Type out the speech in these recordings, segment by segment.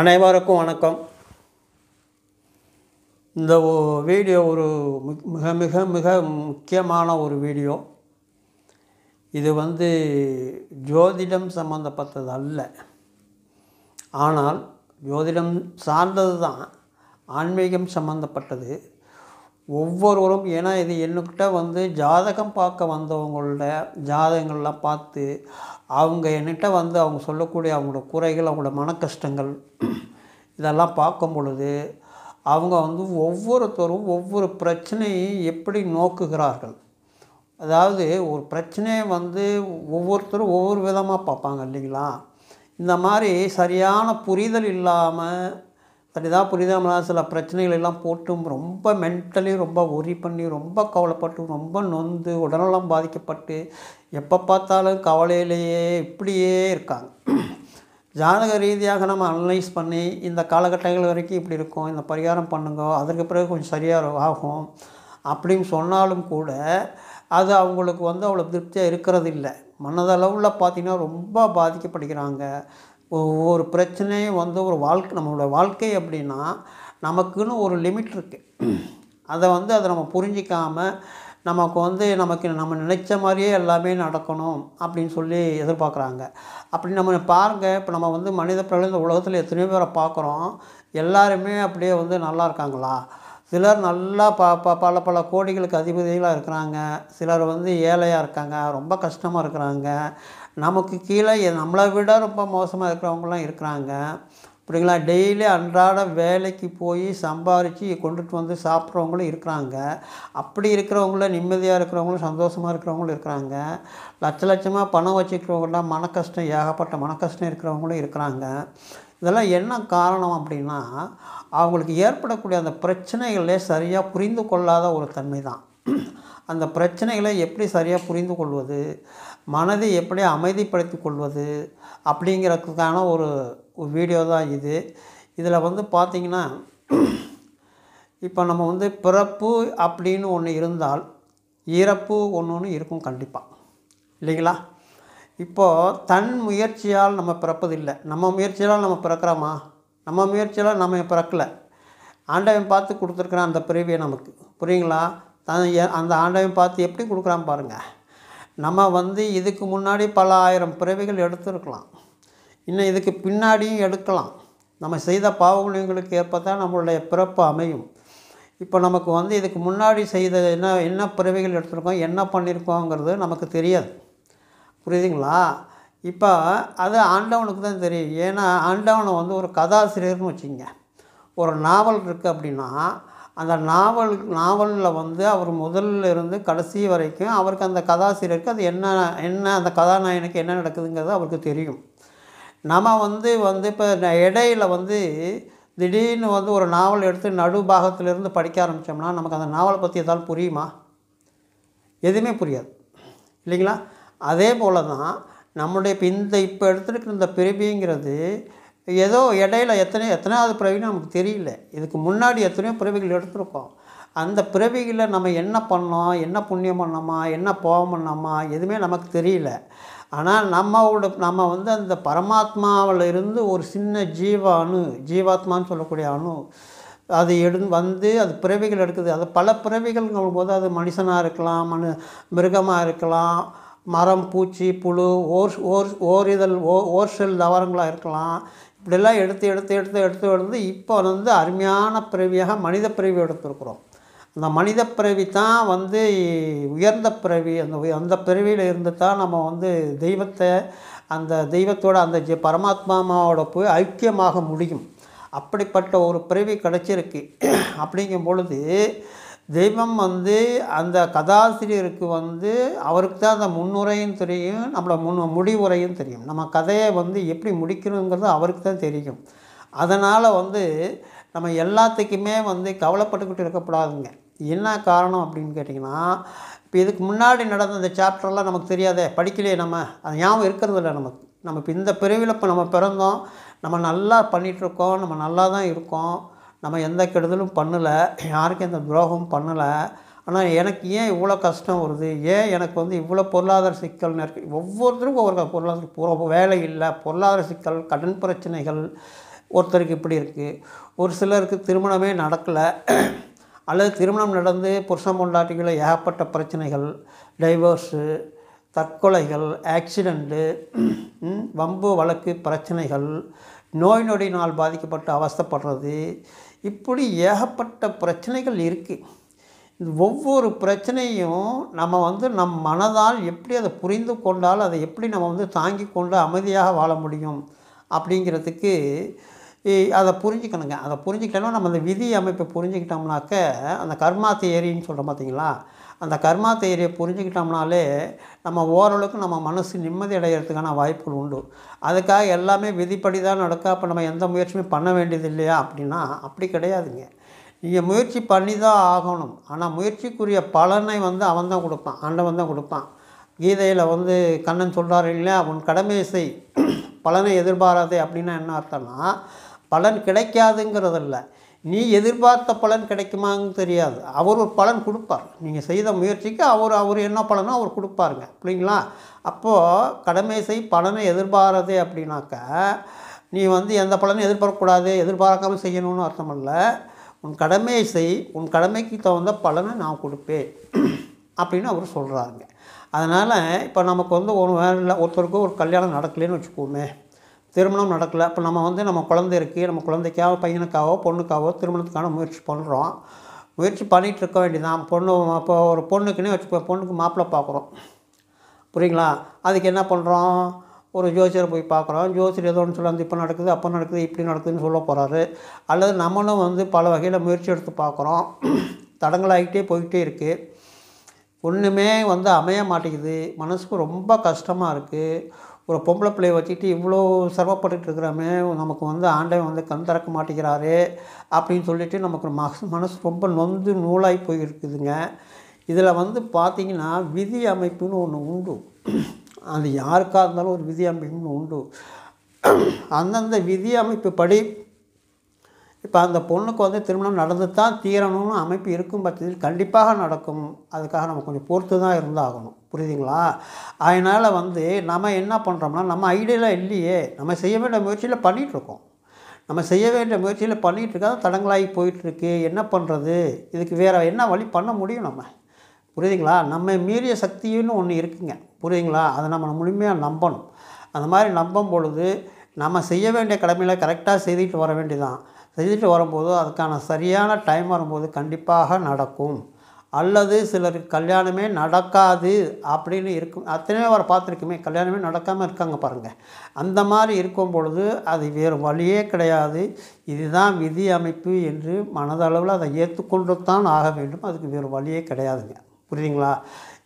அனைவருக்கும் வணக்கம் இந்த வீடியோ ஒரு மிக மிக மிக முக்கியமான ஒரு வீடியோ இது வந்து ஜோதிடம் சம்மந்தப்பட்டது அல்ல ஆனால் ஜோதிடம் சார்ந்தது தான் ஆன்மீகம் சம்மந்தப்பட்டது ஒவ்வொருவரும் ஏன்னா இது என்கிட்ட வந்து ஜாதகம் பார்க்க வந்தவங்களோட ஜாதகங்கள்லாம் பார்த்து அவங்க என்கிட்ட வந்து அவங்க சொல்லக்கூடிய அவங்களோட குறைகள் அவங்களோட மன கஷ்டங்கள் இதெல்லாம் பார்க்கும் பொழுது அவங்க வந்து ஒவ்வொருத்தரும் ஒவ்வொரு பிரச்சனையை எப்படி நோக்குகிறார்கள் அதாவது ஒரு பிரச்சனையை வந்து ஒவ்வொருத்தரும் ஒவ்வொரு விதமாக பார்ப்பாங்க இல்லைங்களா இந்த மாதிரி சரியான புரிதல் இல்லாமல் புரிதா புரியுதா சில பிரச்சனைகள் எல்லாம் போட்டும் ரொம்ப மென்டலி ரொம்ப ஒரி பண்ணி ரொம்ப கவலைப்பட்டு ரொம்ப நொந்து உடல்நலம் பாதிக்கப்பட்டு எப்போ பார்த்தாலும் கவலையிலேயே இப்படியே இருக்காங்க ஜாதக ரீதியாக நம்ம அனலைஸ் பண்ணி இந்த காலகட்டங்கள் வரைக்கும் இப்படி இருக்கும் இந்த பரிகாரம் பண்ணுங்க அதற்கு பிறகு கொஞ்சம் சரியாக ஆகும் அப்படின்னு சொன்னாலும் கூட அது அவங்களுக்கு வந்து அவ்வளோ திருப்தியாக இருக்கிறது இல்லை மனதளவில் பார்த்திங்கன்னா ரொம்ப பாதிக்கப்படுகிறாங்க ஒவ்வொரு பிரச்சனையும் வந்து ஒரு வாழ்க்கை நம்மளோட வாழ்க்கை அப்படின்னா நமக்குன்னு ஒரு லிமிட் இருக்குது அதை வந்து அதை நம்ம புரிஞ்சிக்காமல் நமக்கு வந்து நமக்கு நம்ம நினச்ச மாதிரியே எல்லாமே நடக்கணும் அப்படின்னு சொல்லி எதிர்பார்க்குறாங்க அப்படி நம்ம பாருங்கள் இப்போ நம்ம வந்து மனித பிறகு இந்த உலகத்தில் எத்தனையோ பேரை பார்க்குறோம் எல்லாருமே அப்படியே வந்து நல்லா இருக்காங்களா சிலர் நல்லா ப ப பல பல கோடிகளுக்கு அதிபதிகளாக இருக்கிறாங்க சிலர் வந்து ஏழையாக இருக்காங்க ரொம்ப கஷ்டமாக இருக்கிறாங்க நமக்கு கீழே நம்மளை விட ரொம்ப மோசமாக இருக்கிறவங்களாம் இருக்கிறாங்க அப்படிங்களா டெய்லி அன்றாட வேலைக்கு போய் சம்பாரித்து கொண்டுட்டு வந்து சாப்பிட்றவங்களும் இருக்கிறாங்க அப்படி இருக்கிறவங்கள நிம்மதியாக இருக்கிறவங்களும் சந்தோஷமாக இருக்கிறவங்களும் இருக்கிறாங்க லட்ச லட்சமாக பணம் வச்சுக்கிறவங்களாம் மன கஷ்டம் ஏகப்பட்ட மன கஷ்டம் இருக்கிறவங்களும் இருக்கிறாங்க இதெல்லாம் என்ன காரணம் அப்படின்னா அவங்களுக்கு ஏற்படக்கூடிய அந்த பிரச்சனைகளே சரியாக புரிந்து கொள்ளாத ஒரு தன்மை தான் அந்த பிரச்சனைகளை எப்படி சரியாக புரிந்து கொள்வது மனதை எப்படி அமைதிப்படுத்தி கொள்வது அப்படிங்கிறதுக்கான ஒரு வீடியோ தான் இது இதில் வந்து பார்த்திங்கன்னா இப்போ நம்ம வந்து பிறப்பு அப்படின்னு ஒன்று இருந்தால் இறப்பு ஒன்று ஒன்று இருக்கும் கண்டிப்பாக இல்லைங்களா இப்போது தன் முயற்சியால் நம்ம பிறப்பதில்லை நம்ம முயற்சியால் நம்ம பிறக்கிறோமா நம்ம முயற்சியால் நம்ம பிறக்கலை ஆண்டவன் பார்த்து கொடுத்துருக்குறான் அந்த பிரிவியை நமக்கு புரியுங்களா தன் அந்த ஆண்டவன் பார்த்து எப்படி கொடுக்குறான் பாருங்கள் நம்ம வந்து இதுக்கு முன்னாடி பல ஆயிரம் பிறவிகள் எடுத்திருக்கலாம் இன்னும் இதுக்கு பின்னாடியும் எடுக்கலாம் நம்ம செய்த பாவங்களுக்கு ஏற்ப தான் நம்மளுடைய பிறப்பு அமையும் இப்போ நமக்கு வந்து இதுக்கு முன்னாடி செய்த என்ன என்ன பிறவிகள் எடுத்திருக்கோம் என்ன பண்ணியிருக்கோங்கிறது நமக்கு தெரியாது புரியுதுங்களா இப்போ அது ஆண்டவனுக்கு தான் தெரியும் ஏன்னா ஆண்டவனை வந்து ஒரு கதாசிரியர்னு வச்சுங்க ஒரு நாவல் இருக்குது அப்படின்னா அந்த நாவல் நாவலில் வந்து அவர் முதல்ல இருந்து கடைசி வரைக்கும் அவருக்கு அந்த கதாசிரியருக்கு அது என்ன என்ன அந்த கதாநாயகனுக்கு என்ன நடக்குதுங்கிறது அவருக்கு தெரியும் நம்ம வந்து வந்து இப்போ இடையில் வந்து திடீர்னு வந்து ஒரு நாவல் எடுத்து நடு பாகத்திலிருந்து படிக்க ஆரம்பித்தோம்னா நமக்கு அந்த நாவலை பற்றி ஏதாவது புரியுமா எதுவுமே புரியாது இல்லைங்களா அதே போல் தான் நம்முடைய இப்போ இந்த இப்போ எடுத்துருக்கிற இந்த பிரிவிங்கிறது ஏதோ இடையில எத்தனை எத்தனையாவது பிறவின்னு நமக்கு தெரியல இதுக்கு முன்னாடி எத்தனையோ பிறவிகள் எடுத்திருக்கோம் அந்த பிறவிகளை நம்ம என்ன பண்ணோம் என்ன புண்ணியம் பண்ணோமா என்ன போக பண்ணோமா எதுவுமே நமக்கு தெரியல ஆனால் நம்மளோட நம்ம வந்து அந்த பரமாத்மாவில் இருந்து ஒரு சின்ன ஜீவானு அணு ஜீவாத்மான்னு சொல்லக்கூடிய அணு அது எடு வந்து அது பிறவிகள் எடுக்குது அது பல பிறவிகள்ங்கும் போது அது மனுஷனாக இருக்கலாம் மனு மிருகமாக இருக்கலாம் மரம் பூச்சி புழு ஓர் ஓர் ஓரிதழ் ஓ ஓர் செல் தவறங்களாக இருக்கலாம் இப்படிலாம் எடுத்து எடுத்து எடுத்து எடுத்து எடுத்து இப்போ வந்து அருமையான பிறவியாக மனித பிறவி எடுத்துருக்குறோம் அந்த மனித பிறவி தான் வந்து உயர்ந்த பிறவி அந்த அந்த பிறவியில் இருந்து தான் நம்ம வந்து தெய்வத்தை அந்த தெய்வத்தோட அந்த பரமாத்மாவோட போய் ஐக்கியமாக முடியும் அப்படிப்பட்ட ஒரு பிறவி கிடச்சிருக்கு அப்படிங்கும் பொழுது தெய்வம் வந்து அந்த கதாசிரியருக்கு வந்து அவருக்கு தான் அந்த முன்னுரையும் தெரியும் நம்மளை முன் முடிவுரையும் தெரியும் நம்ம கதையை வந்து எப்படி முடிக்கணுங்கிறது அவருக்கு தான் தெரியும் அதனால் வந்து நம்ம எல்லாத்துக்குமே வந்து கவலைப்பட்டுக்கிட்டு இருக்கக்கூடாதுங்க என்ன காரணம் அப்படின்னு கேட்டிங்கன்னா இப்போ இதுக்கு முன்னாடி நடந்த இந்த சாப்டர்லாம் நமக்கு தெரியாதே படிக்கலையே நம்ம அது ஞாபகம் இருக்கிறது இல்லை நமக்கு நம்ம இப்போ இந்த பிரிவில் இப்போ நம்ம பிறந்தோம் நம்ம நல்லா பண்ணிகிட்ருக்கோம் நம்ம நல்லா தான் இருக்கோம் நம்ம எந்த கெடுதலும் பண்ணலை யாருக்கும் எந்த துரோகமும் பண்ணலை ஆனால் எனக்கு ஏன் இவ்வளோ கஷ்டம் வருது ஏன் எனக்கு வந்து இவ்வளோ பொருளாதார சிக்கல் நெருக்க ஒவ்வொருத்தருக்கும் ஒவ்வொரு பொருளாதார வேலை இல்லை பொருளாதார சிக்கல் கடன் பிரச்சனைகள் ஒருத்தருக்கு இப்படி இருக்குது ஒரு சிலருக்கு திருமணமே நடக்கலை அல்லது திருமணம் நடந்து புருஷம் பொண்டாட்டிகளை ஏகப்பட்ட பிரச்சனைகள் டைவர்ஸு தற்கொலைகள் ஆக்சிடெண்ட்டு வம்பு வழக்கு பிரச்சனைகள் நோய் நாள் பாதிக்கப்பட்டு அவஸ்தப்படுறது இப்படி ஏகப்பட்ட பிரச்சனைகள் இருக்குது ஒவ்வொரு பிரச்சனையும் நம்ம வந்து நம் மனதால் எப்படி அதை புரிந்து கொண்டால் அதை எப்படி நம்ம வந்து தாங்கி கொண்டு அமைதியாக வாழ முடியும் அப்படிங்கிறதுக்கு அதை புரிஞ்சுக்கணுங்க அதை புரிஞ்சுக்கணும் நம்ம அந்த விதி அமைப்பை புரிஞ்சுக்கிட்டோம்னாக்க அந்த கர்மா தேரின்னு சொல்கிறோம் பார்த்தீங்களா அந்த கர்மா தேரியை புரிஞ்சுக்கிட்டோம்னாலே நம்ம ஓரளவுக்கு நம்ம மனசு நிம்மதி அடைகிறதுக்கான வாய்ப்புகள் உண்டு அதுக்காக எல்லாமே விதிப்படி தான் நடக்க அப்போ நம்ம எந்த முயற்சியுமே பண்ண வேண்டியது இல்லையா அப்படின்னா அப்படி கிடையாதுங்க நீங்கள் முயற்சி பண்ணி தான் ஆகணும் ஆனால் முயற்சிக்குரிய பலனை வந்து அவன் தான் கொடுப்பான் அண்டவன் தான் கொடுப்பான் கீதையில் வந்து கண்ணன் சொல்கிறார் இல்லையா உன் கடமை செய் பலனை எதிர்பாராதே அப்படின்னா என்ன அர்த்தம்னா பலன் கிடைக்காதுங்கிறதில்லை நீ எதிர்பார்த்த பலன் கிடைக்குமான்னு தெரியாது அவர் ஒரு பலன் கொடுப்பார் நீங்கள் செய்த முயற்சிக்கு அவர் அவர் என்ன பலனோ அவர் கொடுப்பாருங்க அப்படிங்களா அப்போது கடமை செய் பலனை எதிர்பாரதே அப்படின்னாக்கா நீ வந்து எந்த பலனும் எதிர்பார்க்கக்கூடாது எதிர்பார்க்காமல் செய்யணும்னு அர்த்தம் இல்லை உன் கடமையை செய் உன் கடமைக்கு தகுந்த பலனை நான் கொடுப்பேன் அப்படின்னு அவர் சொல்கிறாருங்க அதனால் இப்போ நமக்கு வந்து ஒரு வேலை ஒருத்தருக்கும் ஒரு கல்யாணம் நடக்கலைன்னு வச்சுக்கோமே திருமணம் நடக்கலை இப்போ நம்ம வந்து நம்ம குழந்தைக்கு நம்ம குழந்தைக்காவோ பையனுக்காவோ பொண்ணுக்காவோ திருமணத்துக்கான முயற்சி பண்ணுறோம் முயற்சி பண்ணிகிட்டு இருக்க வேண்டியதான் பொண்ணு இப்போ ஒரு பொண்ணுக்குன்னே வச்சு பொண்ணுக்கு மாப்பிள்ளை பார்க்குறோம் புரியுங்களா அதுக்கு என்ன பண்ணுறோம் ஒரு ஜோசியரை போய் பார்க்குறோம் ஜோசியர் ஏதோ ஒன்று சொல்லி இப்போ நடக்குது அப்போ நடக்குது இப்படி நடக்குதுன்னு சொல்ல போகிறாரு அல்லது நம்மளும் வந்து பல வகையில் முயற்சி எடுத்து பார்க்குறோம் தடங்களாகிட்டே போய்கிட்டே இருக்குது ஒன்றுமே வந்து அமைய மாட்டேங்குது மனசுக்கு ரொம்ப கஷ்டமாக இருக்குது ஒரு பொம்பளை பிள்ளையை வச்சுக்கிட்டு இவ்வளோ சிரமப்பட்டு இருக்கிறோமே நமக்கு வந்து ஆண்டவன் வந்து கண் திறக்க மாட்டேங்கிறாரு அப்படின்னு சொல்லிட்டு நமக்கு மனசு மனசு ரொம்ப நொந்து நூலாகி போயிருக்குதுங்க இதில் வந்து பார்த்திங்கன்னா விதி அமைப்புன்னு ஒன்று உண்டு அது யாருக்காக இருந்தாலும் ஒரு விதி அமைப்புன்னு உண்டு அந்தந்த விதி அமைப்பு படி இப்போ அந்த பொண்ணுக்கு வந்து திருமணம் நடந்து தான் தீரணும்னு அமைப்பு இருக்கும் பட்சத்தில் கண்டிப்பாக நடக்கும் அதுக்காக நம்ம கொஞ்சம் பொறுத்து தான் இருந்தாகணும் புரியுதுங்களா அதனால் வந்து நம்ம என்ன பண்ணுறோம்னா நம்ம ஐடியாலாம் இல்லையே நம்ம செய்ய வேண்டிய முயற்சியில் பண்ணிகிட்ருக்கோம் நம்ம செய்ய வேண்டிய முயற்சியில் பண்ணிகிட்ருக்காத தடங்களாகி போயிட்டுருக்கு என்ன பண்ணுறது இதுக்கு வேறு என்ன வழி பண்ண முடியும் நம்ம புரியுதுங்களா நம்ம மீறிய சக்தின்னு ஒன்று இருக்குங்க புரியுதுங்களா அதை நம்ம முழுமையாக நம்பணும் அந்த மாதிரி நம்பும் பொழுது நம்ம செய்ய வேண்டிய கடமையில் கரெக்டாக செய்துட்டு வர வேண்டியதான் செஞ்சுட்டு வரும்போது அதுக்கான சரியான டைம் வரும்போது கண்டிப்பாக நடக்கும் அல்லது சிலருக்கு கல்யாணமே நடக்காது அப்படின்னு இருக்கும் அத்தனையோ அவரை பார்த்துருக்குமே கல்யாணமே நடக்காமல் இருக்காங்க பாருங்கள் அந்த மாதிரி இருக்கும் பொழுது அது வேறு வழியே கிடையாது இதுதான் விதி அமைப்பு என்று மனதளவில் அதை ஏற்றுக்கொண்டு தான் ஆக வேண்டும் அதுக்கு வேறு வழியே கிடையாதுங்க புரியுதுங்களா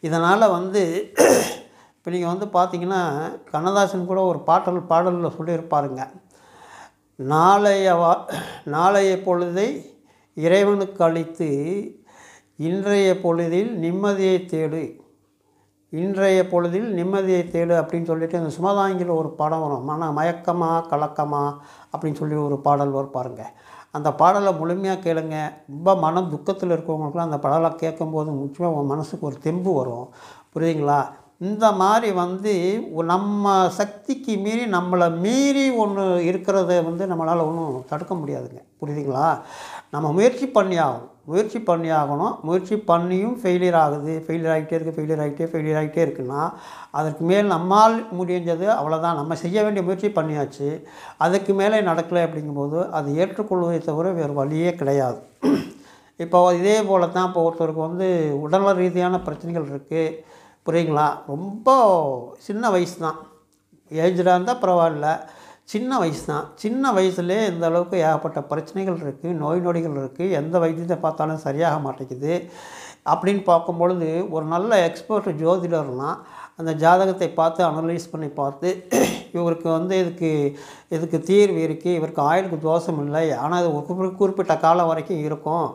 இதனால் வந்து இப்போ நீங்கள் வந்து பார்த்தீங்கன்னா கண்ணதாசன் கூட ஒரு பாடல் பாடலில் சொல்லியிருப்பாருங்க நாளைய வா நாளைய பொழுதை இறைவனுக்கு அளித்து இன்றைய பொழுதில் நிம்மதியை தேடு இன்றைய பொழுதில் நிம்மதியை தேடு அப்படின்னு சொல்லிட்டு அந்த சுமதாங்கில் ஒரு பாடம் வரும் மன மயக்கமா கலக்கமா அப்படின்னு சொல்லி ஒரு பாடல் வரும் பாருங்கள் அந்த பாடலை முழுமையாக கேளுங்க ரொம்ப மன துக்கத்தில் இருக்கவங்களுக்குலாம் அந்த பாடலை கேட்கும்போது முக்கியமாக உங்கள் மனசுக்கு ஒரு தெம்பு வரும் புரியுதுங்களா இந்த மாதிரி வந்து நம்ம சக்திக்கு மீறி நம்மளை மீறி ஒன்று இருக்கிறத வந்து நம்மளால் ஒன்றும் தடுக்க முடியாதுங்க புரியுதுங்களா நம்ம முயற்சி பண்ணி ஆகணும் முயற்சி பண்ணி ஆகணும் முயற்சி பண்ணியும் ஃபெயிலியர் ஆகுது ஃபெயிலியர் ஆகிட்டே இருக்குது ஃபெயிலியர் ஆகிட்டே ஃபெயிலியர் ஆகிட்டே இருக்குன்னா அதற்கு மேல் நம்மால் முடிஞ்சது அவ்வளோதான் நம்ம செய்ய வேண்டிய முயற்சி பண்ணியாச்சு அதுக்கு மேலே நடக்கலை அப்படிங்கும்போது அது ஏற்றுக்கொள்வதை தவிர வேறு வழியே கிடையாது இப்போ இதே போல் தான் இப்போ ஒருத்தருக்கு வந்து உடல் ரீதியான பிரச்சனைகள் இருக்குது புரியுங்களா ரொம்ப சின்ன வயசு தான் ஏஜ்டாக இருந்தால் பரவாயில்ல சின்ன வயசு தான் சின்ன வயசுலேயே இந்த அளவுக்கு ஏகப்பட்ட பிரச்சனைகள் இருக்குது நோய் நொடிகள் இருக்குது எந்த வைத்தியத்தை பார்த்தாலும் சரியாக மாட்டேங்குது அப்படின்னு பார்க்கும்பொழுது ஒரு நல்ல எக்ஸ்பர்ட் ஜோதிடர்லாம் அந்த ஜாதகத்தை பார்த்து அனலைஸ் பண்ணி பார்த்து இவருக்கு வந்து இதுக்கு இதுக்கு தீர்வு இருக்குது இவருக்கு ஆயிலுக்கு தோஷம் இல்லை ஆனால் அது குறிப்பிட்ட காலம் வரைக்கும் இருக்கும்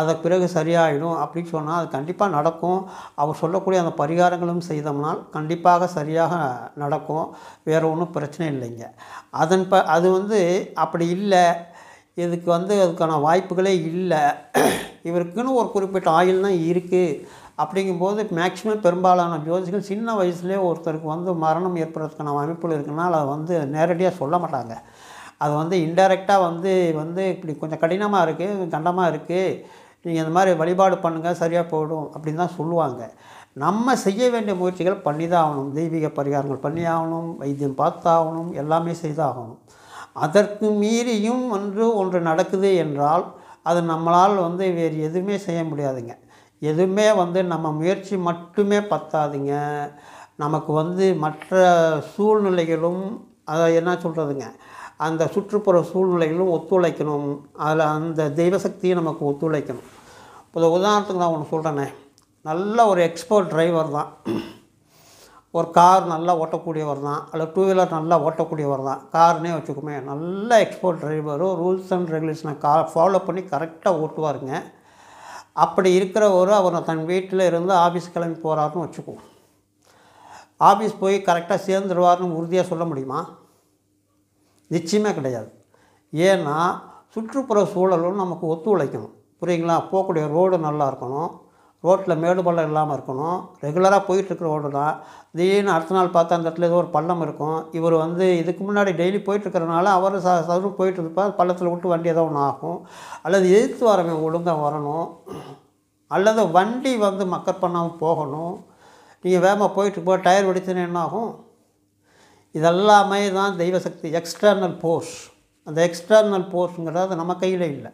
அதை பிறகு சரியாயிடும் அப்படின்னு சொன்னால் அது கண்டிப்பாக நடக்கும் அவர் சொல்லக்கூடிய அந்த பரிகாரங்களும் செய்தோம்னால் கண்டிப்பாக சரியாக நடக்கும் வேறு ஒன்றும் பிரச்சனை இல்லைங்க அதன் ப அது வந்து அப்படி இல்லை இதுக்கு வந்து அதுக்கான வாய்ப்புகளே இல்லை இவருக்குன்னு ஒரு குறிப்பிட்ட ஆயில் தான் இருக்குது அப்படிங்கும்போது மேக்சிமம் பெரும்பாலான ஜோதிஷிகள் சின்ன வயசுலேயே ஒருத்தருக்கு வந்து மரணம் ஏற்படுறதுக்கான அமைப்புகள் இருக்குன்னா அதை வந்து நேரடியாக சொல்ல மாட்டாங்க அது வந்து இன்டெரக்டாக வந்து வந்து இப்படி கொஞ்சம் கடினமாக இருக்குது கண்டமாக இருக்குது நீங்கள் இந்த மாதிரி வழிபாடு பண்ணுங்கள் சரியாக போயிடும் அப்படின்னு தான் சொல்லுவாங்க நம்ம செய்ய வேண்டிய முயற்சிகள் பண்ணி தான் ஆகணும் தெய்வீக பரிகாரங்கள் பண்ணி ஆகணும் வைத்தியம் பார்த்தாகணும் எல்லாமே செய்தாகணும் அதற்கு மீறியும் ஒன்று ஒன்று நடக்குது என்றால் அது நம்மளால் வந்து வேறு எதுவுமே செய்ய முடியாதுங்க எதுவுமே வந்து நம்ம முயற்சி மட்டுமே பத்தாதுங்க நமக்கு வந்து மற்ற சூழ்நிலைகளும் அதை என்ன சொல்கிறதுங்க அந்த சுற்றுப்புற சூழ்நிலைகளும் ஒத்துழைக்கணும் அதில் அந்த தெய்வசக்தியும் நமக்கு ஒத்துழைக்கணும் இப்போ உதாரணத்துக்கு நான் ஒன்று சொல்கிறேனே நல்ல ஒரு எக்ஸ்போர்ட் டிரைவர் தான் ஒரு கார் நல்லா ஓட்டக்கூடியவர் தான் அல்ல டூ வீலர் நல்லா ஓட்டக்கூடியவர் தான் கார்னே வச்சுக்கோமே நல்ல எக்ஸ்போர்ட் டிரைவரும் ரூல்ஸ் அண்ட் ரெகுலேஷனை கா ஃபாலோ பண்ணி கரெக்டாக ஓட்டுவாருங்க அப்படி இருக்கிற ஒரு அவர் தன் வீட்டில் இருந்து ஆஃபீஸ் கிளம்பி போகிறாருன்னு வச்சுக்குவோம் ஆஃபீஸ் போய் கரெக்டாக சேர்ந்துருவார்னு உறுதியாக சொல்ல முடியுமா நிச்சயமே கிடையாது ஏன்னா சுற்றுப்புற சூழலும் நமக்கு ஒத்துழைக்கணும் புரியுங்களா போகக்கூடிய ரோடு நல்லா இருக்கணும் ரோட்டில் மேடு பள்ளம் இல்லாமல் இருக்கணும் ரெகுலராக போயிட்டுருக்குற ரோடு தான் திடீர்னு அடுத்த நாள் பார்த்தா அந்த இடத்துல ஏதோ ஒரு பள்ளம் இருக்கும் இவர் வந்து இதுக்கு முன்னாடி டெய்லி போயிட்டுருக்கறனால அவர் ச சதுரம் போயிட்டு இருப்பார் பள்ளத்தில் விட்டு வண்டி ஏதோ ஒன்று ஆகும் அல்லது எதிர்த்து வரவங்க ஒழுங்காக வரணும் அல்லது வண்டி வந்து மக்கர் பண்ணாமல் போகணும் நீங்கள் வேகமாக போயிட்டு போக டயர் வெடிச்சுன்னு என்னாகும் இதெல்லாமே தான் தெய்வசக்தி எக்ஸ்டர்னல் போர்ஸ் அந்த எக்ஸ்டர்னல் போர்ஸுங்கிறது நம்ம கையில் இல்லை